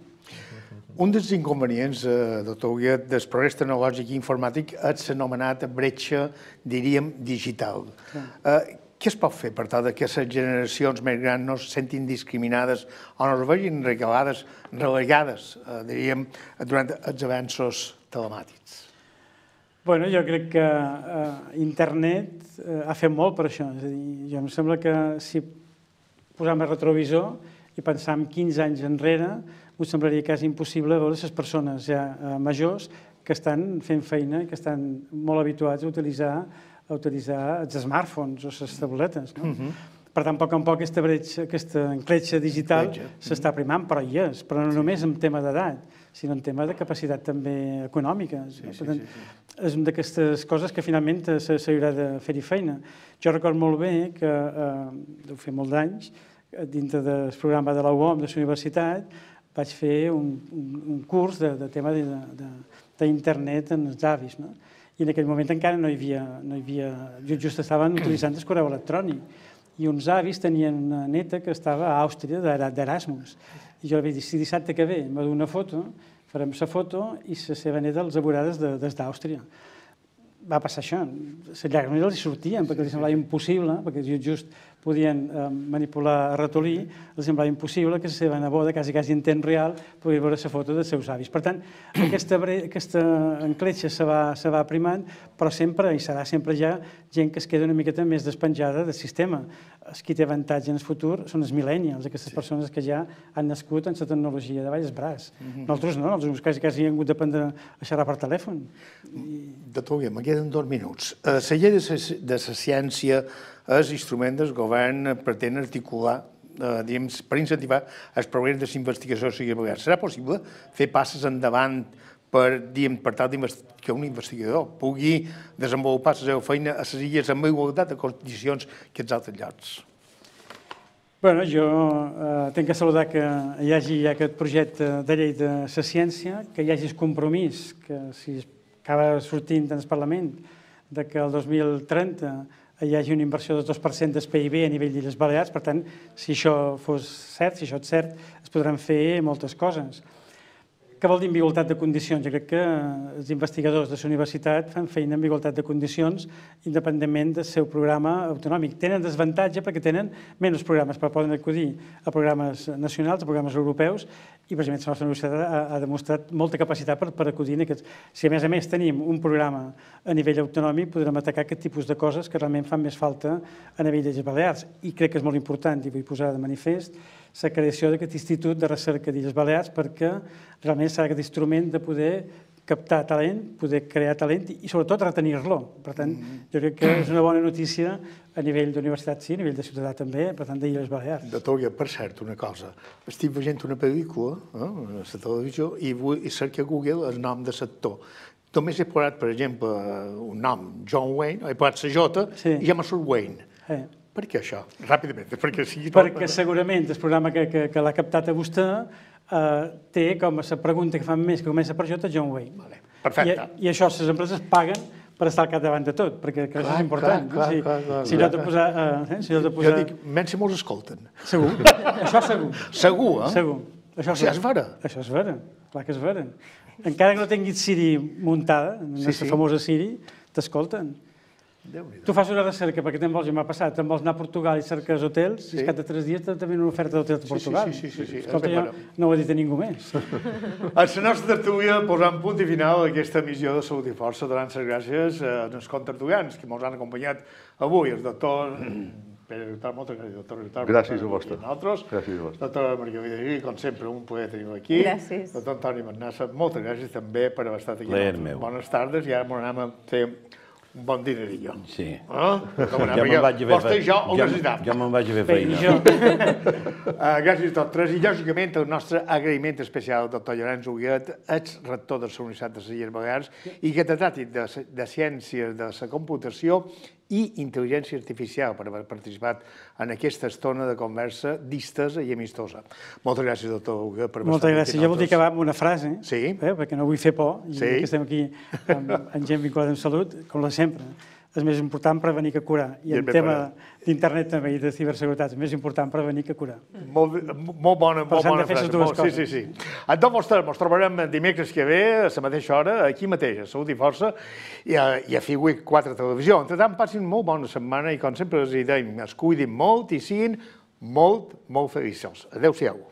Un dels inconvenients, eh, doctor Huguet, del progrés tecnològic i informàtic és l'anomenat bretxa, diríem, digital. Sí. Eh, què es pot fer per tal que les generacions més grans no es sentin discriminades o no es vegin regalades, relegades, eh, diríem, durant els avanços telemàtics? Bueno, jo crec que eh, internet eh, ha fet molt per això. És a dir, jo em sembla que si posam el retrovisor i pensam 15 anys enrere, em semblaria quasi impossible veure les persones ja eh, majors que estan fent feina, que estan molt habituats a utilitzar a utilitzar els smartphones o les tabletes. No? Uh mhm. -huh. Per tant, a poc a poc aquesta, bretxa, aquesta encletxa digital mhm. s'està primant, però hi és, però no sí. només en tema d'edat, sinó en tema de capacitat també econòmica. Sí, no? per tant, sí, sí, és una d'aquestes coses que finalment eh, s'haurà de fer-hi feina. Jo record molt bé que, eh, deu fer molts anys, eh, dintre del programa de la UOM, de la universitat, vaig fer un, un, un curs de, de tema de, de d'internet en els avis. No? I en aquell moment encara no hi havia... No hi havia just estaven utilitzant el correu electrònic. I uns avis tenien una neta que estava a Àustria d'Erasmus. I jo li vaig dir, si dissabte que ve em va una foto, farem la foto i la seva neta els avorades de, des d'Àustria. Va passar això, les llàgrimes els sortien perquè li semblava impossible, perquè jo just podien eh, manipular ratolí, els semblava impossible que la seva neboda, quasi, quasi en temps real, pugui veure la foto dels seus avis. Per tant, aquesta, aquesta encletxa se va, se va primant, però sempre, i serà sempre ja, gent que es queda una miqueta més despenjada del sistema. Els qui té avantatge en el futur són els millennials, aquestes sí. persones que ja han nascut en la tecnologia de valls braç. Mm -hmm. Nosaltres no, nosaltres quasi, quasi hem hagut d'aprendre a xerrar per telèfon. I... De tot, ja, me queden dos minuts. Uh, eh, la llei de la ciència és instrument del govern pretén articular eh, diguem, per incentivar els progrés d'investigació ciberguerra. Serà possible fer passes endavant per, diguem, per tal que un investigador pugui desenvolupar la seva feina a les illes amb igualtat de condicions que els altres llocs? bueno, jo eh, tinc que saludar que hi hagi aquest projecte de llei de la ciència, que hi hagi el compromís, que si acaba sortint en el Parlament, de que el 2030 hi hagi una inversió de 2% del PIB a nivell d'Illes Balears. Per tant, si això fos cert, si això és cert, es podran fer moltes coses. Què vol dir amb igualtat de condicions? Jo crec que els investigadors de la universitat fan feina amb igualtat de condicions independentment del seu programa autonòmic. Tenen desavantatge perquè tenen menys programes, però poden acudir a programes nacionals, a programes europeus, i precisament la nostra universitat ha, ha demostrat molta capacitat per, per acudir en aquests. Si a més a més tenim un programa a nivell autonòmic, podrem atacar aquest tipus de coses que realment fan més falta a nivell de Balears. I crec que és molt important, i vull posar de manifest, la creació d'aquest Institut de Recerca d'Illes Balears perquè realment serà aquest instrument de poder captar talent, poder crear talent i sobretot retenir-lo. Per tant, jo crec que és una bona notícia a nivell d'universitat sí, a nivell de ciutadà també, per tant, d'Illes Balears. De tot, per cert, una cosa. Estic veient una pel·lícula eh, a la televisió i, vull, cercar cerca a Google el nom de sector. Només he posat, per exemple, un nom, John Wayne, he posat la J sí. i ja m'ha surt Wayne. Eh. Per què això? Ràpidament, perquè sigui... Perquè segurament el programa que, que, que l'ha captat a vostè eh, té com a la pregunta que fan més, que comença per J, John Wayne. Vale. Perfecte. I, I això les empreses paguen per estar al capdavant de tot, perquè crec que és important. Clar, clar, clar, clar, si, clar, clar, posa... eh, eh si de posa... Jo dic, menys si molts escolten. Segur, això segur. Segur, eh? Segur. Això sí, és vera. Això és vera, clar que és vera. Encara que no tinguis Siri muntada, la sí. famosa Siri, t'escolten. Tu fas una recerca, perquè te'n vols, ja m'ha passat, te'n vols anar a Portugal i cerques hotels, sí. i cada tres dies te venen una oferta d'hotel a Portugal. Sí, sí, sí. sí, sí, sí. Escolta, no ho ha dit a ningú més. A la nostra tertúlia posant punt i final a aquesta missió de Salut i Força, donant les gràcies eh, als contertugans que ens han acompanyat avui, el doctor Pere Guitart, moltes gràcies, doctor Guitart. Gràcies a vostre. Nosaltres. Gràcies a vostre. Doctor Maria i com sempre, un poder tenir-ho aquí. Gràcies. Doctor Antoni Magnassa, moltes gràcies també per haver estat aquí. Plaer meu. Bones tardes i ara anem a fer un bon dinerillo. Sí. Eh? Com ja me'n vaig a fer feina. Jo, ho ja, necessitam. Ja me'n vaig a fer feina. Jo. uh, gràcies a tots tres. I lògicament el nostre agraïment especial al doctor Llorenç Huguet, ex-rector de la Universitat de Sallers Balears i catedràtic de, de Ciències de la Computació i intel·ligència artificial per haver participat en aquesta estona de conversa distesa i amistosa. Moltes gràcies, doctor Hugo, per Moltes gràcies. Jo voldria acabar amb una frase, eh? sí. eh, perquè no vull fer por, i que estem aquí amb, amb gent vinculada amb salut, com la sempre és més important prevenir que curar. I, I en tema d'internet també i de ciberseguretat és més important prevenir que curar. Molt, molt bona, molt bona frase. Molt, coses. sí, sí, sí. En Tom Mostra, ens trobarem dimecres que ve, a la mateixa hora, aquí mateix, a Salut i Força, i a, i a Fiuic 4 Televisió. Entre tant, passin molt bona setmana i, com sempre, els hi deim, es cuidin molt i siguin molt, molt feliços. Adéu-siau.